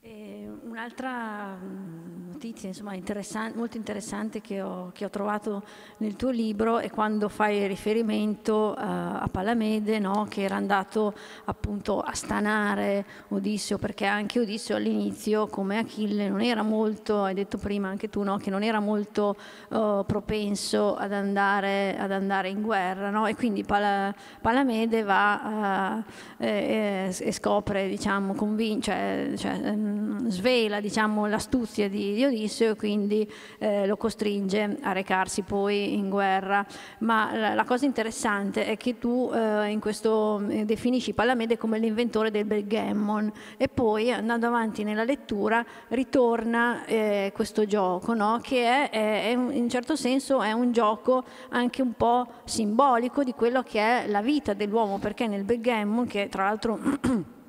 E eh, un'altra mm, notizie insomma, interessan molto interessante che ho, che ho, trovato nel tuo libro è quando fai riferimento eh, a Palamede no, che era andato appunto a stanare Odisseo perché anche Odisseo all'inizio come Achille non era molto, hai detto prima anche tu no, che non era molto eh, propenso ad andare, ad andare, in guerra no? e quindi Pal Palamede va eh, eh e scopre diciamo, cioè, cioè, mm, svela diciamo, l'astuzia di, Odisseo Odisseo e quindi eh, lo costringe a recarsi poi in guerra. Ma la, la cosa interessante è che tu eh, in questo eh, definisci Palamede come l'inventore del backgammon e poi andando avanti nella lettura ritorna eh, questo gioco no? che è, è, è in certo senso è un gioco anche un po' simbolico di quello che è la vita dell'uomo perché nel backgammon che tra l'altro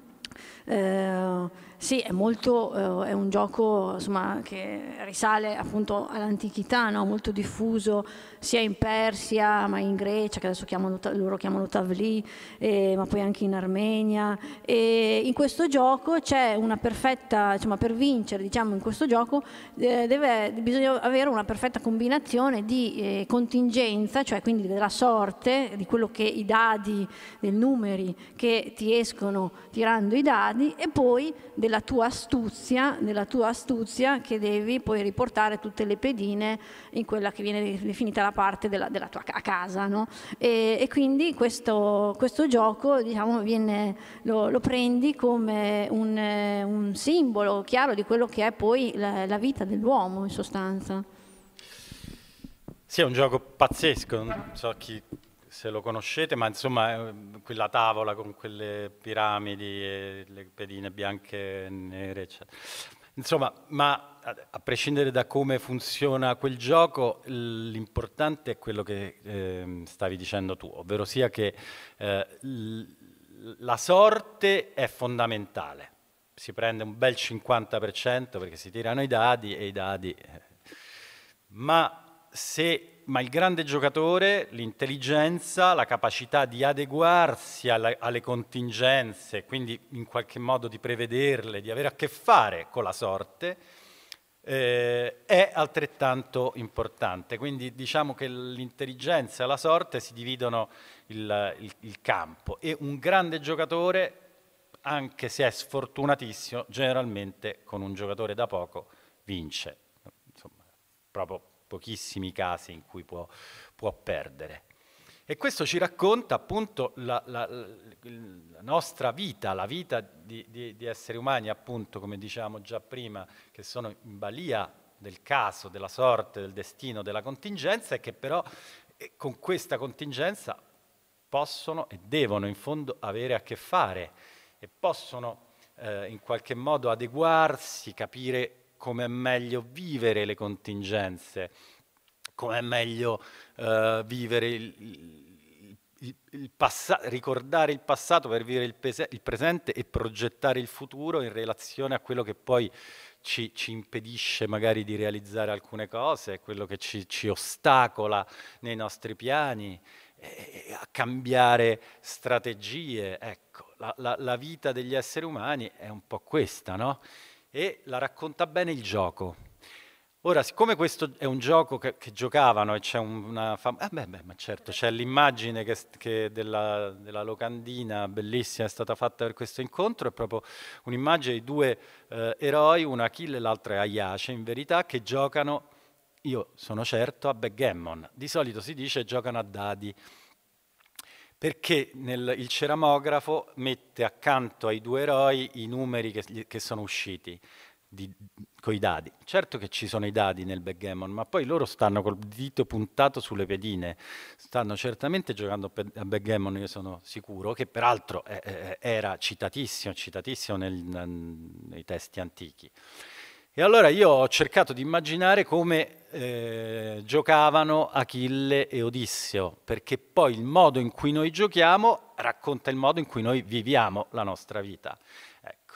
Eh, sì, è, molto, eh, è un gioco insomma, che risale appunto all'antichità, no? molto diffuso sia in Persia ma in Grecia, che adesso chiamano, loro chiamano Tavli, eh, ma poi anche in Armenia. E in questo gioco c'è una perfetta, insomma, per vincere diciamo, in questo gioco eh, deve, bisogna avere una perfetta combinazione di eh, contingenza, cioè quindi della sorte, di quello che i dadi, dei numeri che ti escono tirando i dadi e poi della nella tua astuzia, nella tua astuzia che devi poi riportare tutte le pedine in quella che viene definita la parte della, della tua casa. No? E, e, quindi questo, questo gioco diciamo, viene, lo, lo, prendi come un, un, simbolo chiaro di quello che è poi la, la vita dell'uomo in sostanza. Sì, è un gioco pazzesco, non so chi se lo conoscete, ma insomma eh, quella tavola con quelle piramidi e le pedine bianche e nere, eccetera. Insomma, ma a prescindere da come funziona quel gioco, l'importante è quello che eh, stavi dicendo tu, ovvero sia che eh, la sorte è fondamentale. Si prende un bel 50% perché si tirano i dadi e i dadi... Eh. Ma se ma il grande giocatore, l'intelligenza, la capacità di adeguarsi alla, alle contingenze, quindi in qualche modo di prevederle, di avere a che fare con la sorte, eh, è altrettanto importante. Quindi diciamo che l'intelligenza e la sorte si dividono il, il, il campo e un grande giocatore, anche se è sfortunatissimo, generalmente con un giocatore da poco vince. Insomma, proprio pochissimi casi in cui può, può perdere. E questo ci racconta appunto la, la, la nostra vita, la vita di, di, di, esseri umani, appunto, come diciamo già prima, che sono in balia del caso, della sorte, del destino, della contingenza, e che però eh, con questa contingenza possono e devono in fondo avere a che fare e possono eh, in qualche modo adeguarsi, capire come è meglio vivere le contingenze, come è meglio eh, vivere il, il, il, il passato, ricordare il passato per vivere il, presente e progettare il futuro in relazione a quello che poi ci, ci impedisce magari di realizzare alcune cose, quello che ci, ci ostacola nei nostri piani, eh, a cambiare strategie. Ecco, la, la, la vita degli esseri umani è un po' questa, no? e la racconta bene il gioco. Ora, siccome questo è un gioco che, che giocavano e c'è una fam- ah, eh, beh, beh, ma certo, c'è l'immagine che, che della, della, locandina bellissima è stata fatta per questo incontro, è proprio un'immagine di due eh, eroi, una Achille e l'altra Aiace, in verità, che giocano, io sono certo, a backgammon. Di solito si dice giocano a dadi perché nel, il ceramografo mette accanto ai due eroi i numeri che, che sono usciti con i dadi. Certo che ci sono i dadi nel backgammon, ma poi loro stanno col dito puntato sulle pedine, stanno certamente giocando a backgammon, io sono sicuro, che peraltro eh, era citatissimo, citatissimo nel, nei testi antichi. E allora io ho cercato di immaginare come eh, giocavano Achille e Odisseo, perché poi il modo in cui noi giochiamo racconta il modo in cui noi viviamo la nostra vita. Ecco.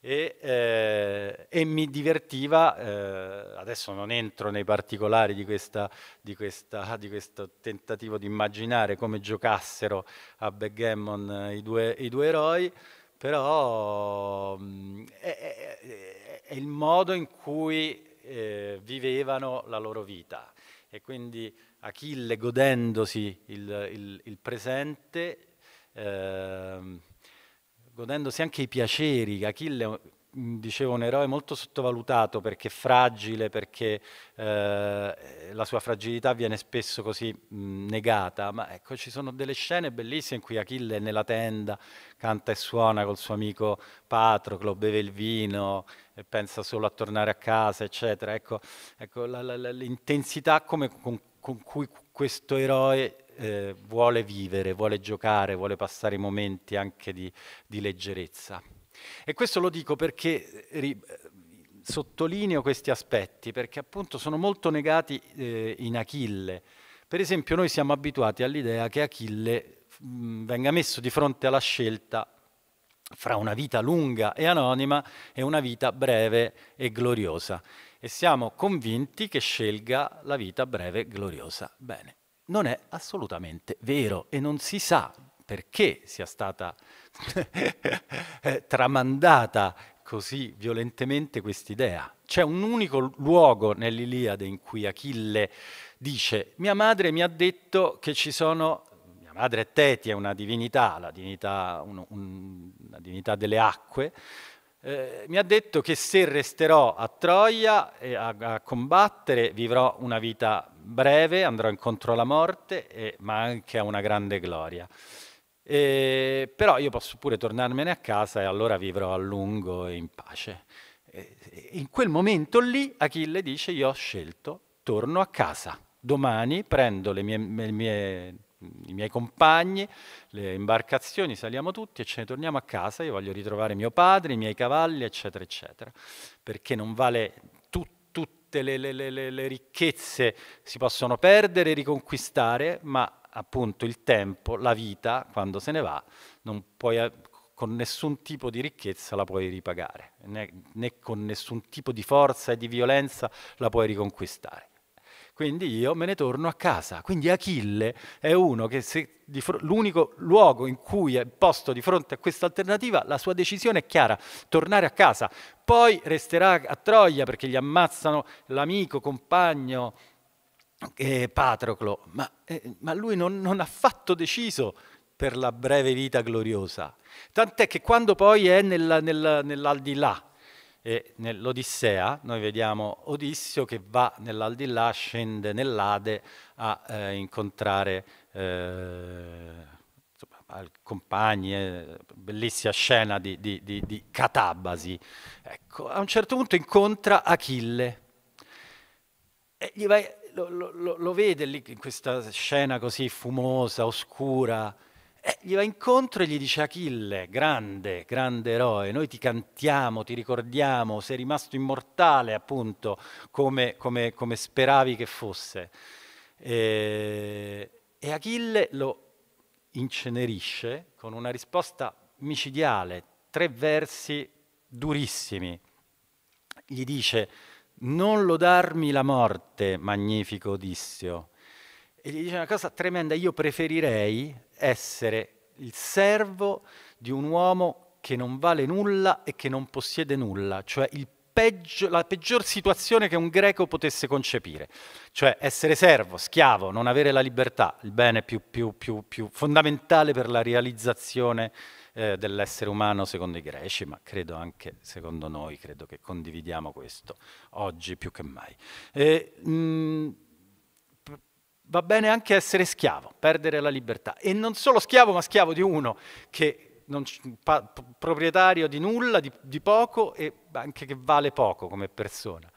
E, eh, e, mi divertiva, eh, adesso non entro nei particolari di, questa, di, questa, di, questo tentativo di immaginare come giocassero a backgammon i due, i due eroi, però... Mm, eh, eh, eh è il modo in cui eh, vivevano la loro vita. E quindi Achille, godendosi il, il, il presente, eh, godendosi anche i piaceri, Achille dicevo, un eroe molto sottovalutato perché fragile, perché eh, la sua fragilità viene spesso così mh, negata, ma ecco ci sono delle scene bellissime in cui Achille è nella tenda, canta e suona col suo amico Patroclo, beve il vino e pensa solo a tornare a casa, eccetera. Ecco, ecco la, la, l'intensità come con, con cui questo eroe eh, vuole vivere, vuole giocare, vuole passare i momenti anche di, di leggerezza. E questo lo dico perché eh, ri, eh, sottolineo questi aspetti, perché appunto sono molto negati eh, in Achille. Per esempio noi siamo abituati all'idea che Achille mh, mm, venga messo di fronte alla scelta fra una vita lunga e anonima e una vita breve e gloriosa. E siamo convinti che scelga la vita breve e gloriosa. Bene, non è assolutamente vero e non si sa perché sia stata eh, tramandata così violentemente quest'idea. C'è un unico luogo nell'Iliade in cui Achille dice mia madre mi ha detto che ci sono, mia madre è Teti, è una divinità, la divinità, un, un, una divinità delle acque, eh, mi ha detto che se resterò a Troia eh, a, a, combattere vivrò una vita breve, andrò incontro alla morte, eh, ma anche a una grande gloria. E, eh, però io posso pure tornarmene a casa e allora vivrò a lungo e in pace. E, in quel momento lì Achille dice io ho scelto, torno a casa, domani prendo le mie, le mie, i miei compagni, le imbarcazioni, saliamo tutti e ce ne torniamo a casa, io voglio ritrovare mio padre, i miei cavalli, eccetera, eccetera, perché non vale tutte le, le ricchezze, si possono perdere, riconquistare, ma appunto il tempo, la vita, quando se ne va, non puoi, con nessun tipo di ricchezza la puoi ripagare, né, né con nessun tipo di forza e di violenza la puoi riconquistare quindi io me ne torno a casa. Quindi Achille è uno che se, l'unico luogo in cui è posto di fronte a questa alternativa, la sua decisione è chiara, tornare a casa. Poi resterà a Troia perché gli ammazzano l'amico, compagno, eh, Patroclo, ma, eh, ma lui non, non, ha affatto deciso per la breve vita gloriosa. Tant'è che quando poi è nella, nella, nell'aldilà, e eh, nell'Odissea noi vediamo Odissio che va nell'aldilà, scende nell'Ade a eh, incontrare eh, insomma, compagni, eh, bellissima scena di, di, di, di Catabasi. Ecco, a un certo punto incontra Achille e gli vai lo, lo, lo, vede lì in questa scena così fumosa, oscura, eh, gli va incontro e gli dice Achille, grande, grande eroe, noi ti cantiamo, ti ricordiamo, sei rimasto immortale appunto come, come, come speravi che fosse. E, e Achille lo incenerisce con una risposta micidiale, tre versi durissimi. Gli dice non lodarmi la morte, magnifico Odisseo. E gli dice una cosa tremenda, io preferirei essere il servo di un uomo che non vale nulla e che non possiede nulla, cioè peggio, la peggior situazione che un greco potesse concepire, cioè essere servo, schiavo, non avere la libertà, il bene più, più, più, più fondamentale per la realizzazione eh, dell'essere umano secondo i greci, ma credo anche secondo noi, credo che condividiamo questo oggi più che mai. E, mh, mm, va bene anche essere schiavo, perdere la libertà. E non solo schiavo, ma schiavo di uno che non, pa, proprietario di nulla, di, di, poco e anche che vale poco come persona.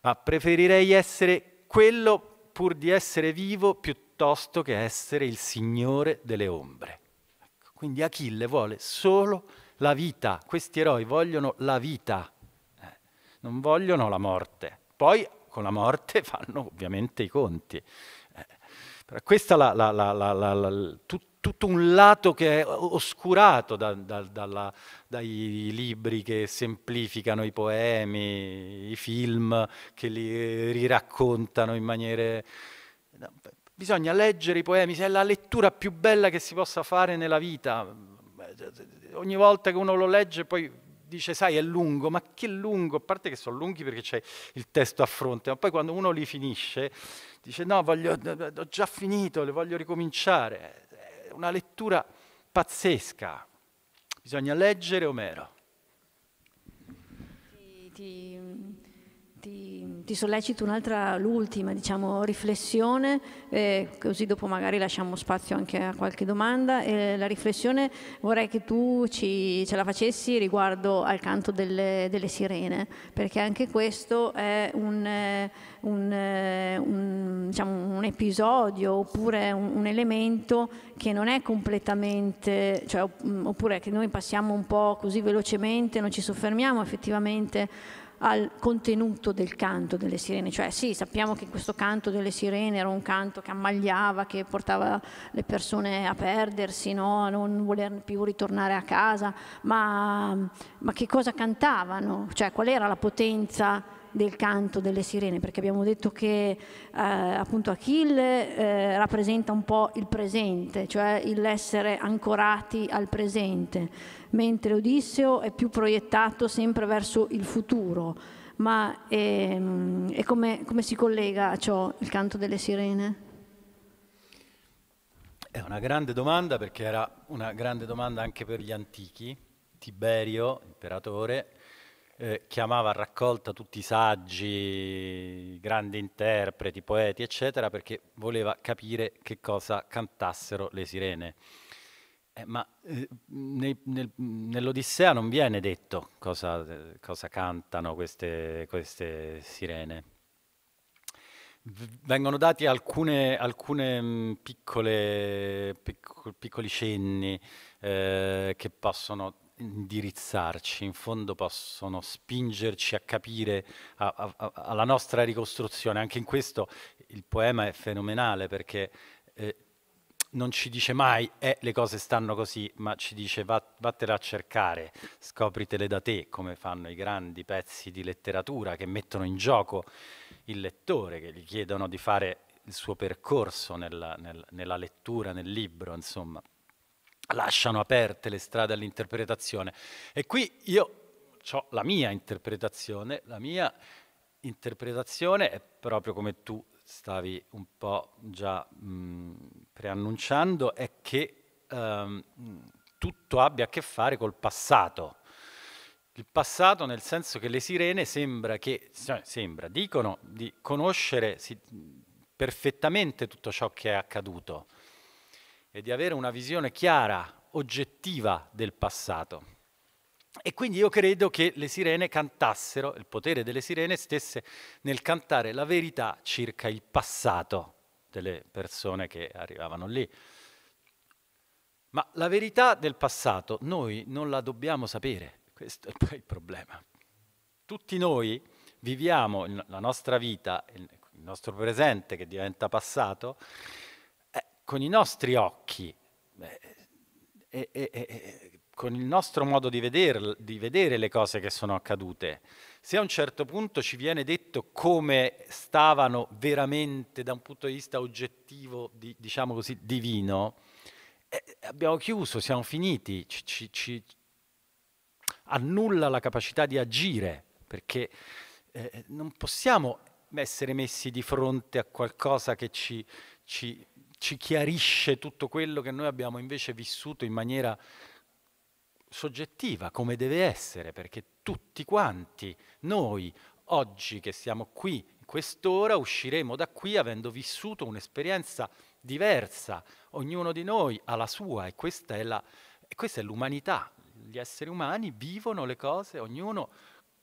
Ma preferirei essere quello pur di essere vivo piuttosto che essere il signore delle ombre. Quindi Achille vuole solo la vita, questi eroi vogliono la vita, eh, non vogliono la morte. Poi con la morte fanno ovviamente i conti. questo è tutto tutto un lato che è oscurato da, da, dalla, dai libri che semplificano i poemi, i film che li eh, riraccontano in maniere bisogna leggere i poemi, è la lettura più bella che si possa fare nella vita. Ogni volta che uno lo legge poi dice, sai, è lungo, ma che lungo, a parte che sono lunghi perché c'è il testo a fronte, ma poi quando uno li finisce dice, no, voglio, ho già finito, le voglio ricominciare. È una lettura pazzesca. Bisogna leggere Omero. Ti, ti ti, ti sollecito un'altra, l'ultima, diciamo, riflessione, eh, così dopo magari lasciamo spazio anche a qualche domanda. Eh, la riflessione vorrei che tu ci, ce la facessi riguardo al canto delle, delle sirene, perché anche questo è un, eh, un, eh, un, diciamo, un episodio oppure un, elemento che non è completamente, cioè, oppure che noi passiamo un po' così velocemente, non ci soffermiamo effettivamente al contenuto del canto delle sirene, cioè sì, sappiamo che questo canto delle sirene era un canto che ammagliava, che portava le persone a perdersi, no? a non voler più ritornare a casa, ma, ma che cosa cantavano? Cioè qual era la potenza del canto delle sirene, perché abbiamo detto che eh, appunto Achille eh, rappresenta un po' il presente, cioè l'essere ancorati al presente, mentre Odisseo è più proiettato sempre verso il futuro. Ma ehm, e come, come si collega a ciò il canto delle sirene? È una grande domanda perché era una grande domanda anche per gli antichi. Tiberio, imperatore, eh, chiamava a raccolta tutti i saggi, grandi interpreti, poeti, eccetera, perché voleva capire che cosa cantassero le sirene. Eh, ma eh, nei, nel, nell'Odissea non viene detto cosa, cosa cantano queste, queste, sirene. Vengono dati alcune, alcune mm, piccole, picco, piccoli cenni eh, che possono indirizzarci, in fondo possono spingerci a capire a, a, a, alla nostra ricostruzione. Anche in questo il poema è fenomenale perché eh, non ci dice mai eh, le cose stanno così, ma ci dice va, vattela a cercare, scopritele da te, come fanno i grandi pezzi di letteratura che mettono in gioco il lettore, che gli chiedono di fare il suo percorso nella, nel, nella lettura, nel libro, insomma lasciano aperte le strade all'interpretazione. E qui io ho la mia interpretazione, la mia interpretazione è proprio come tu stavi un po' già mh, preannunciando, è che ehm, tutto abbia a che fare col passato. Il passato nel senso che le sirene sembra che, cioè, sembra, dicono di conoscere perfettamente tutto ciò che è accaduto e di avere una visione chiara, oggettiva del passato. E quindi io credo che le sirene cantassero, il potere delle sirene stesse nel cantare la verità circa il passato delle persone che arrivavano lì. Ma la verità del passato noi non la dobbiamo sapere, questo è il problema. Tutti noi viviamo la nostra vita, il nostro presente che diventa passato, con i nostri occhi beh, e, e, e, con il nostro modo di, veder, di vedere le cose che sono accadute. Se a un certo punto ci viene detto come stavano veramente da un punto di vista oggettivo, di, diciamo così, divino, eh, abbiamo chiuso, siamo finiti, ci, ci, ci annulla la capacità di agire, perché eh, non possiamo essere messi di fronte a qualcosa che ci, ci ci chiarisce tutto quello che noi abbiamo invece vissuto in maniera soggettiva, come deve essere, perché tutti quanti noi oggi che siamo qui, in quest'ora, usciremo da qui avendo vissuto un'esperienza diversa, ognuno di noi ha la sua e questa è, la, e questa è l'umanità. Gli esseri umani vivono le cose, ognuno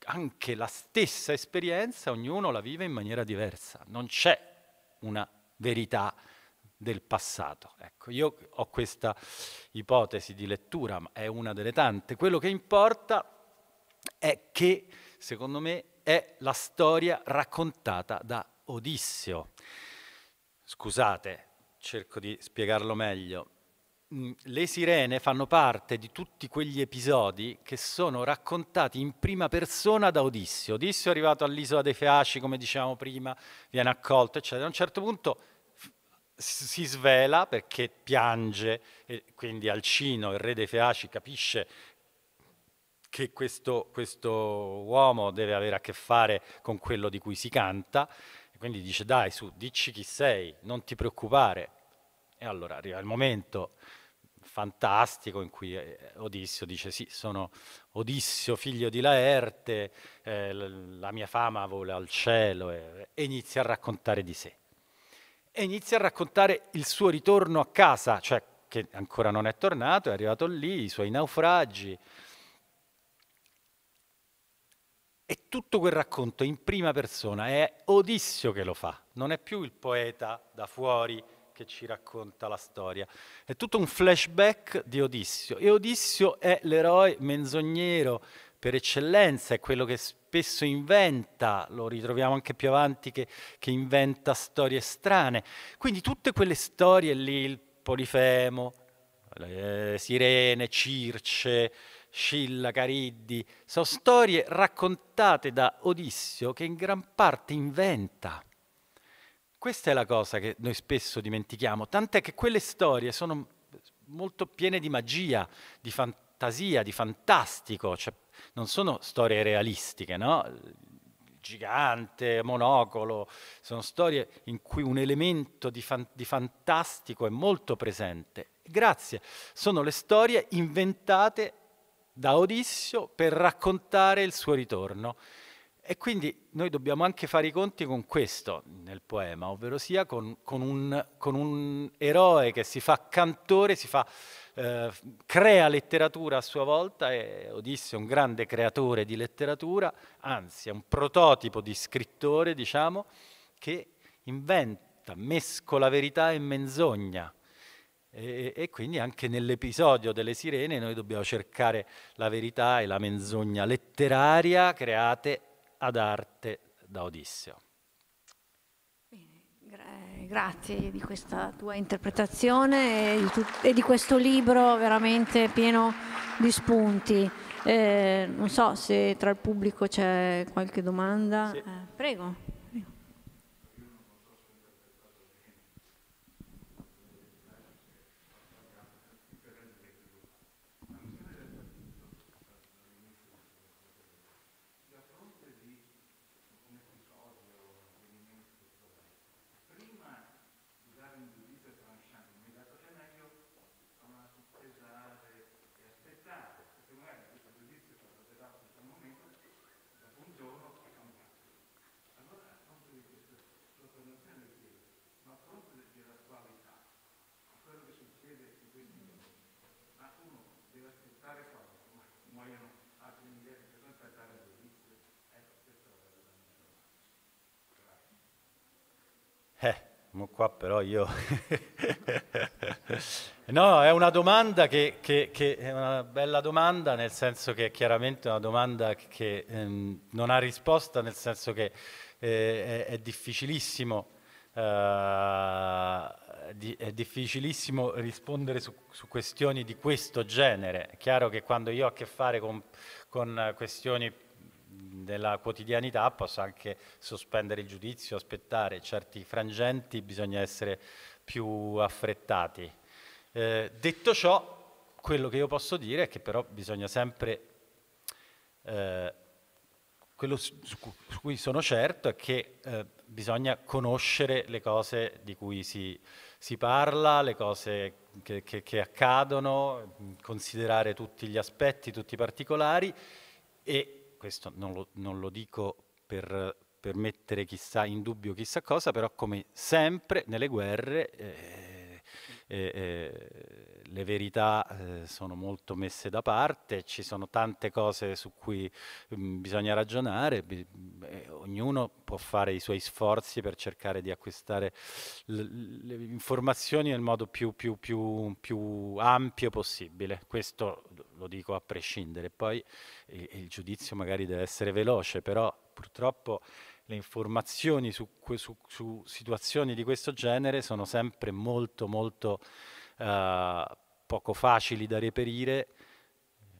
anche la stessa esperienza, ognuno la vive in maniera diversa. Non c'è una verità del passato. Ecco, io ho questa ipotesi di lettura, ma è una delle tante. Quello che importa è che, secondo me, è la storia raccontata da Odisseo. Scusate, cerco di spiegarlo meglio. Mm, le sirene fanno parte di tutti quegli episodi che sono raccontati in prima persona da Odisseo. Odisseo è arrivato all'isola dei Feaci, come dicevamo prima, viene accolto, eccetera. A un certo punto si svela perché piange, e quindi Alcino, il re dei Feaci, capisce che questo, questo uomo deve avere a che fare con quello di cui si canta, e quindi dice dai su, dici chi sei, non ti preoccupare. E allora arriva il momento fantastico in cui eh, Odissio dice sì, sono Odissio figlio di Laerte, eh, la mia fama vola al cielo e, eh", e inizia a raccontare di sé e inizia a raccontare il suo ritorno a casa, cioè che ancora non è tornato, è arrivato lì, i suoi naufragi. E tutto quel racconto in prima persona è Odissio che lo fa, non è più il poeta da fuori che ci racconta la storia. È tutto un flashback di Odissio e Odissio è l'eroe menzognero per eccellenza, è quello che spesso inventa, lo ritroviamo anche più avanti che, che inventa storie strane. Quindi tutte quelle storie lì, il Polifemo, le Sirene, Circe, Scilla, Cariddi, sono storie raccontate da Odissio che in gran parte inventa. Questa è la cosa che noi spesso dimentichiamo, tant'è che quelle storie sono molto piene di magia, di fantasia, di fantastico, c'è cioè non sono storie realistiche, no? Gigante, monocolo, sono storie in cui un elemento di, fan- di fantastico è molto presente. Grazie, sono le storie inventate da Odissio per raccontare il suo ritorno. E quindi noi dobbiamo anche fare i conti con questo nel poema, ovvero sia con, con, un, con un eroe che si fa cantore, si fa eh, crea letteratura a sua volta, è Odisseo un grande creatore di letteratura, anzi è un prototipo di scrittore, diciamo, che inventa, mescola verità e menzogna. E, e quindi anche nell'episodio delle sirene noi dobbiamo cercare la verità e la menzogna letteraria create ad arte da Odisseo grazie di questa tua interpretazione e di, e di questo libro veramente pieno di spunti. Eh, non so se tra il pubblico c'è qualche domanda. Sì. Eh, prego. Ma qua però io... no, è una domanda che, che, che, è una bella domanda, nel senso che è chiaramente una domanda che ehm, non ha risposta, nel senso che eh, è, è, difficilissimo, eh, di, è, difficilissimo. rispondere su, su, questioni di questo genere. È chiaro che quando io ho a che fare con, con questioni nella quotidianità posso anche sospendere il giudizio, aspettare certi frangenti, bisogna essere più affrettati. Eh, detto ciò, quello che io posso dire è che però bisogna sempre, eh, quello su, cui sono certo è che eh, bisogna conoscere le cose di cui si, si parla, le cose che, che, che accadono, considerare tutti gli aspetti, tutti i particolari e questo non lo, non lo dico per, per, mettere chissà in dubbio chissà cosa, però come sempre nelle guerre eh, eh, eh le verità eh, sono molto messe da parte, ci sono tante cose su cui mh, mm, bisogna ragionare, bi- eh, ognuno può fare i suoi sforzi per cercare di acquistare l- le informazioni nel modo più, più, più, più, ampio possibile. Questo lo dico a prescindere, poi il, il giudizio magari deve essere veloce, però purtroppo le informazioni su, su, su, situazioni di questo genere sono sempre molto molto uh, poco facili da reperire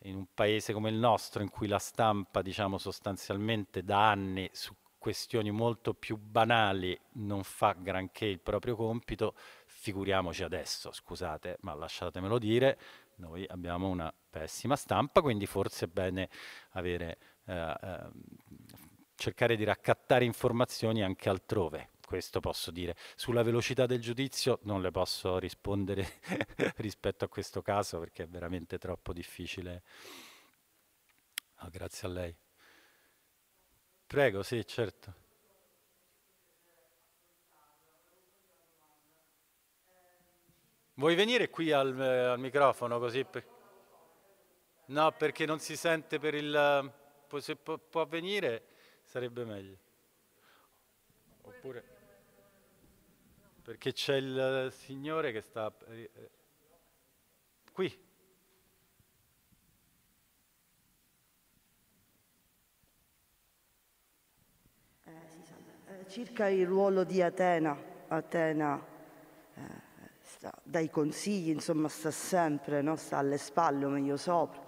in un paese come il nostro in cui la stampa diciamo sostanzialmente da anni su questioni molto più banali non fa granché il proprio compito, figuriamoci adesso, scusate, ma lasciatemelo dire, noi abbiamo una pessima stampa, quindi forse è bene avere, eh, eh, cercare di raccattare informazioni anche altrove questo posso dire. Sulla velocità del giudizio non le posso rispondere rispetto a questo caso perché è veramente troppo difficile. Oh, grazie a lei. Prego, sì, certo. Vuoi venire qui al, al microfono così? Per... No, perché non si sente per il... Se può, può venire sarebbe meglio. Oppure perché c'è il Signore che sta eh, eh, qui. Eh, circa il ruolo di Atena, Atena eh, sta, dai consigli, insomma, sta sempre, no? sta alle spalle o meglio sopra.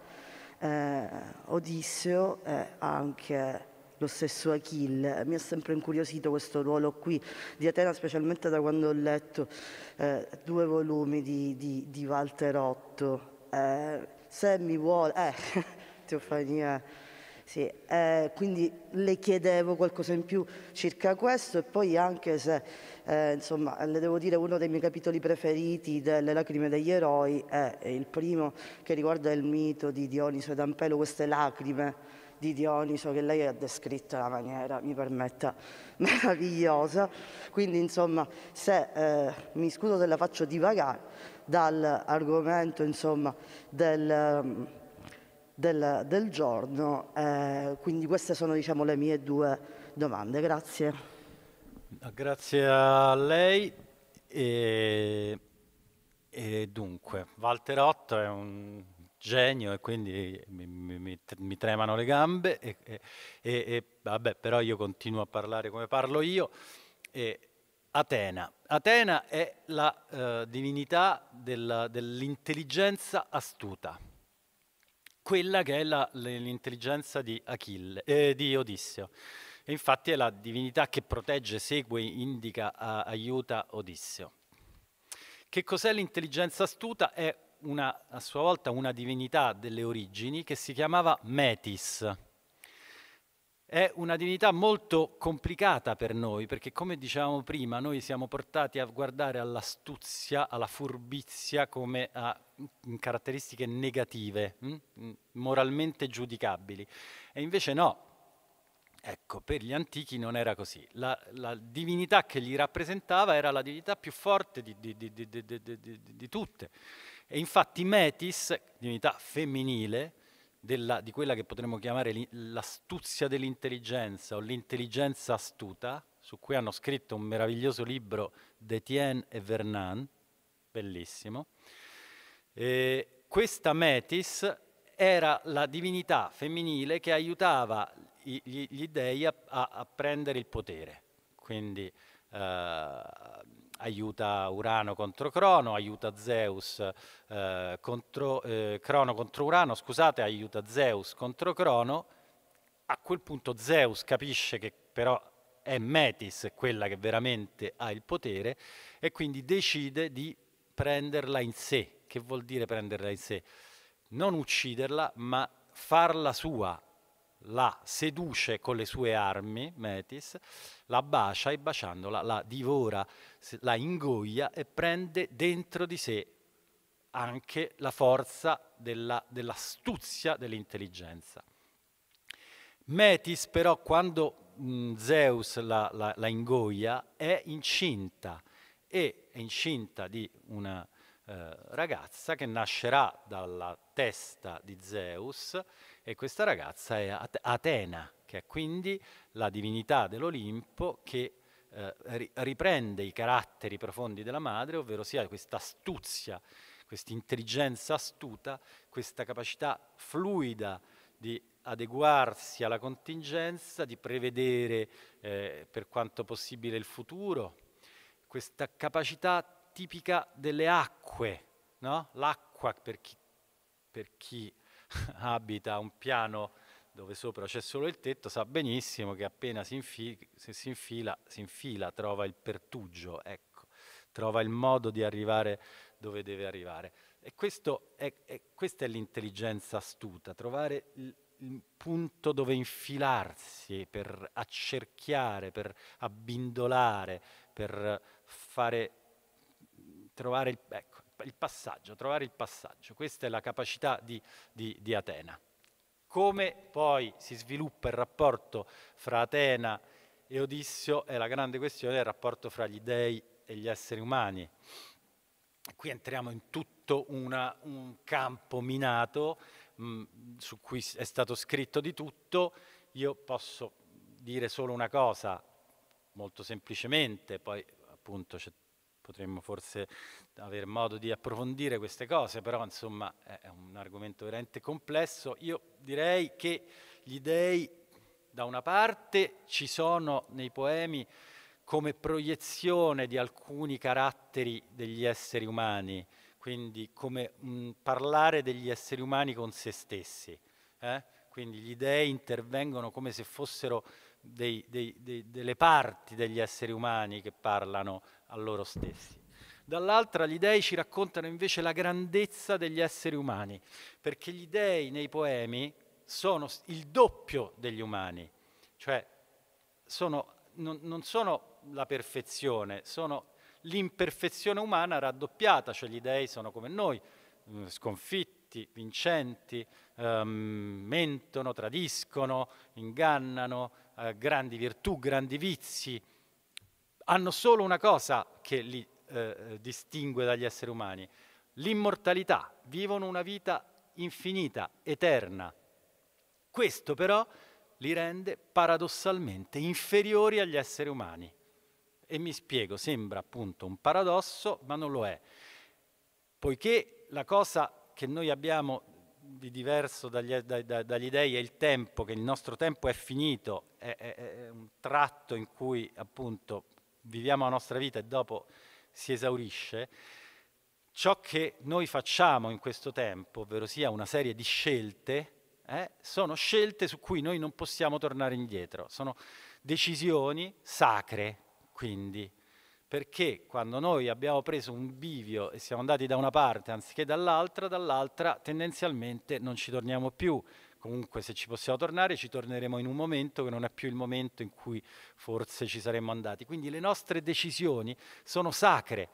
Odisseo è anche lo stesso Achille. Mi ha sempre incuriosito questo ruolo qui di Atena, specialmente da quando ho letto eh, due volumi di, di, di Walter Otto. Eh, se mi vuole, eh, Teofania. Sì, eh, quindi le chiedevo qualcosa in più circa questo e poi anche se, eh, insomma, le devo dire uno dei miei capitoli preferiti delle lacrime degli eroi è il primo che riguarda il mito di Dioniso e Dampelo, queste lacrime di Dioniso che lei ha descritto in maniera, mi permetta, meravigliosa. Quindi insomma, se eh, mi scuso se la faccio divagare dall'argomento insomma, del, mm, del, del, giorno, eh, quindi queste sono diciamo, le mie due domande. Grazie. Ah, grazie a lei. E... E dunque, Walter Otto è un genio e quindi mi, mi, mi tremano le gambe e, e, e, vabbè, però io continuo a parlare come parlo io. E, Atena. Atena è la eh, divinità della, dell'intelligenza astuta, quella che è la, l'intelligenza di Achille, eh, di Odisseo. E infatti è la divinità che protegge, segue, indica, a, aiuta Odisseo. Che cos'è l'intelligenza astuta? È una, a sua volta una divinità delle origini che si chiamava Metis. È una divinità molto complicata per noi, perché come dicevamo prima, noi siamo portati a guardare all'astuzia, alla furbizia come a caratteristiche negative, mm, mm, moralmente giudicabili. E invece no, Ecco, per gli antichi non era così. La, la, divinità che li rappresentava era la divinità più forte di, di, di, di tutte. E infatti Metis, divinità femminile, della, di quella che potremmo chiamare l'astuzia dell'intelligenza o l'intelligenza astuta, su cui hanno scritto un meraviglioso libro Detienne e Vernan, bellissimo. E questa Metis era la divinità femminile che aiutava gli, gli dei a, a, prendere il potere, quindi eh, aiuta Urano contro Crono, aiuta Zeus eh, contro eh, Crono contro Urano, scusate, aiuta Zeus contro Crono. A quel punto Zeus capisce che però è Metis quella che veramente ha il potere e quindi decide di prenderla in sé. Che vuol dire prenderla in sé? Non ucciderla, ma farla sua, la seduce con le sue armi, Metis, la bacia e baciandola la divora la ingoia e prende dentro di sé anche la forza della, dell'astuzia dell'intelligenza. Metis però quando mh, mm, Zeus la, la, la, ingoia è incinta e è incinta di una eh, ragazza che nascerà dalla testa di Zeus e questa ragazza è Atena, che è quindi la divinità dell'Olimpo che eh, riprende i caratteri profondi della madre, ovvero sia questa astuzia, questa intelligenza astuta, questa capacità fluida di adeguarsi alla contingenza, di prevedere eh, per quanto possibile il futuro, questa capacità tipica delle acque, no? l'acqua per chi, per chi abita un piano dove sopra c'è solo il tetto, sa benissimo che appena si, infi- si infila, si infila, trova il pertugio, ecco, trova il modo di arrivare dove deve arrivare. E è, è, questa è l'intelligenza astuta, trovare il, il punto dove infilarsi per accerchiare, per abbindolare, per fare, trovare il, ecco, il passaggio, trovare il passaggio. Questa è la capacità di, di, di Atena. Come poi si sviluppa il rapporto fra Atena e Odissio è la grande questione del rapporto fra gli dei e gli esseri umani. Qui entriamo in tutto una, un campo minato mh, mm, su cui è stato scritto di tutto. Io posso dire solo una cosa, molto semplicemente, poi appunto c'è potremmo forse avere modo di approfondire queste cose, però insomma è un argomento veramente complesso. Io direi che gli dei da una parte ci sono nei poemi come proiezione di alcuni caratteri degli esseri umani, quindi come mh, mm, parlare degli esseri umani con se stessi. Eh? Quindi gli dei intervengono come se fossero dei, dei, dei, delle parti degli esseri umani che parlano a loro stessi. Dall'altra gli dei ci raccontano invece la grandezza degli esseri umani, perché gli dei nei poemi sono il doppio degli umani, cioè sono, non, non sono la perfezione, sono l'imperfezione umana raddoppiata, cioè gli dei sono come noi, mm, sconfitti, vincenti, ehm, mentono, tradiscono, ingannano, eh, grandi virtù, grandi vizi, hanno solo una cosa che li eh, eh, distingue dagli esseri umani, l'immortalità, vivono una vita infinita, eterna. Questo però li rende paradossalmente inferiori agli esseri umani. E mi spiego, sembra appunto un paradosso, ma non lo è, poiché la cosa che noi abbiamo di diverso dagli, da, eh, da, dagli dei è il tempo, che il nostro tempo è finito, è, è, è un tratto in cui appunto viviamo la nostra vita e dopo si esaurisce, ciò che noi facciamo in questo tempo, ovvero sia una serie di scelte, eh, sono scelte su cui noi non possiamo tornare indietro, sono decisioni sacre, quindi, perché quando noi abbiamo preso un bivio e siamo andati da una parte anziché dall'altra, dall'altra tendenzialmente non ci torniamo più comunque se ci possiamo tornare ci torneremo in un momento che non è più il momento in cui forse ci saremmo andati. Quindi le nostre decisioni sono sacre.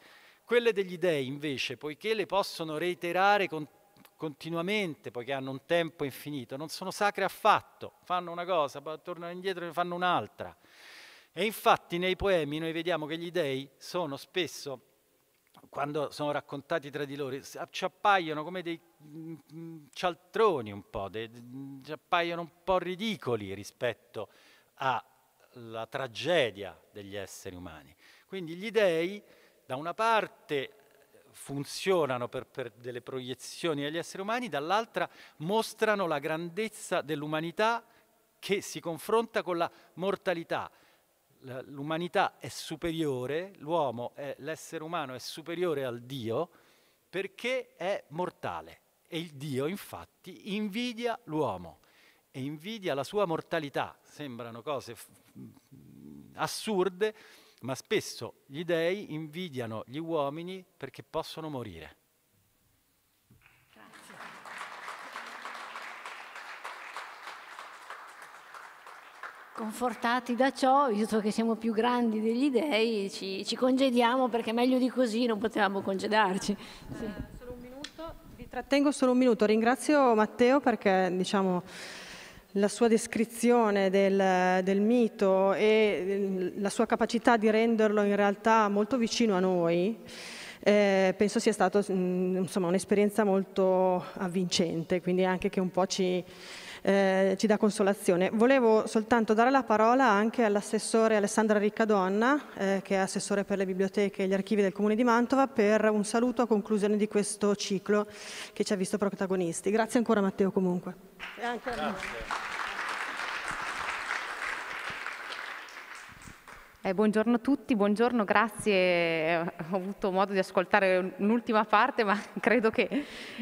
Quelle degli dèi invece, poiché le possono reiterare con continuamente, poiché hanno un tempo infinito, non sono sacre affatto, fanno una cosa, poi tornano indietro e fanno un'altra. E infatti nei poemi noi vediamo che gli dèi sono spesso quando sono raccontati tra di loro, ci appaiono come dei mm, mm, cialtroni un po', dei, ci appaiono un po' ridicoli rispetto alla tragedia degli esseri umani. Quindi gli dei, da una parte, funzionano per, per, delle proiezioni degli esseri umani, dall'altra mostrano la grandezza dell'umanità che si confronta con la mortalità l'umanità è superiore, l'uomo, l'essere umano è superiore al Dio perché è mortale e il Dio infatti invidia l'uomo e invidia la sua mortalità. Sembrano cose mm, assurde, ma spesso gli dei invidiano gli uomini perché possono morire. Confortati da ciò, visto che siamo più grandi degli dei, ci, ci congediamo perché meglio di così non potevamo congedarci. Sì. Eh, solo un minuto, vi trattengo solo un minuto. Ringrazio Matteo perché diciamo la sua descrizione del, del, mito e eh, la sua capacità di renderlo in realtà molto vicino a noi, eh, penso sia stata mm, un'esperienza molto avvincente, quindi anche che un po' ci eh, ci dà consolazione. Volevo soltanto dare la parola anche all'assessore Alessandra Riccadonna, eh, che è assessore per le biblioteche e gli archivi del Comune di Mantova, per un saluto a conclusione di questo ciclo che ci ha visto protagonisti. Grazie ancora Matteo comunque. Grazie. Eh, buongiorno a tutti, buongiorno, grazie. Eh, ho avuto modo di ascoltare un'ultima parte, ma credo che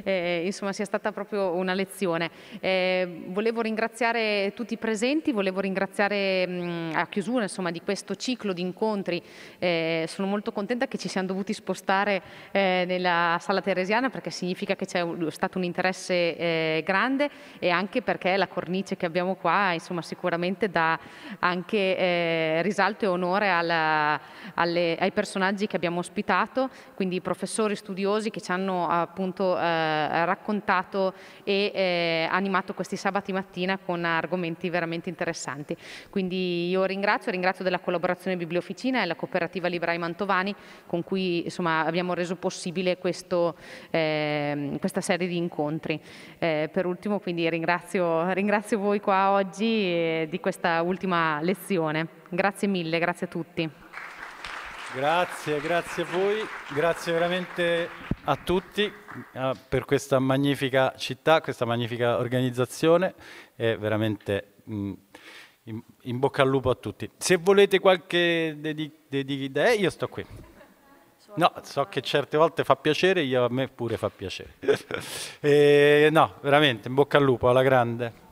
eh, insomma, sia stata proprio una lezione. Eh, volevo ringraziare tutti i presenti, volevo ringraziare mh, mm, a chiusura insomma, di questo ciclo di incontri. Eh, sono molto contenta che ci siamo dovuti spostare eh, nella sala teresiana perché significa che c'è stato un interesse grande e anche perché la cornice che abbiamo qua insomma, sicuramente dà anche risalto e onore onore alla, alle, ai personaggi che abbiamo ospitato, quindi professori studiosi che ci hanno appunto eh, raccontato e eh, animato questi sabati mattina con argomenti veramente interessanti. Quindi io ringrazio, ringrazio della collaborazione Biblioficina e la cooperativa Librai Mantovani con cui insomma, abbiamo reso possibile questo, eh, questa serie di incontri. Eh, per ultimo quindi ringrazio, ringrazio voi qua oggi eh, di questa ultima lezione. Grazie mille, grazie a tutti. Grazie, grazie a voi, grazie veramente a tutti ah, per questa magnifica città, questa magnifica organizzazione e veramente mm, in, bocca al lupo a tutti. Se volete qualche dedica, eh, io sto qui. No, so che certe volte fa piacere, io a me pure fa piacere. e, eh, no, veramente, in bocca al lupo, alla grande.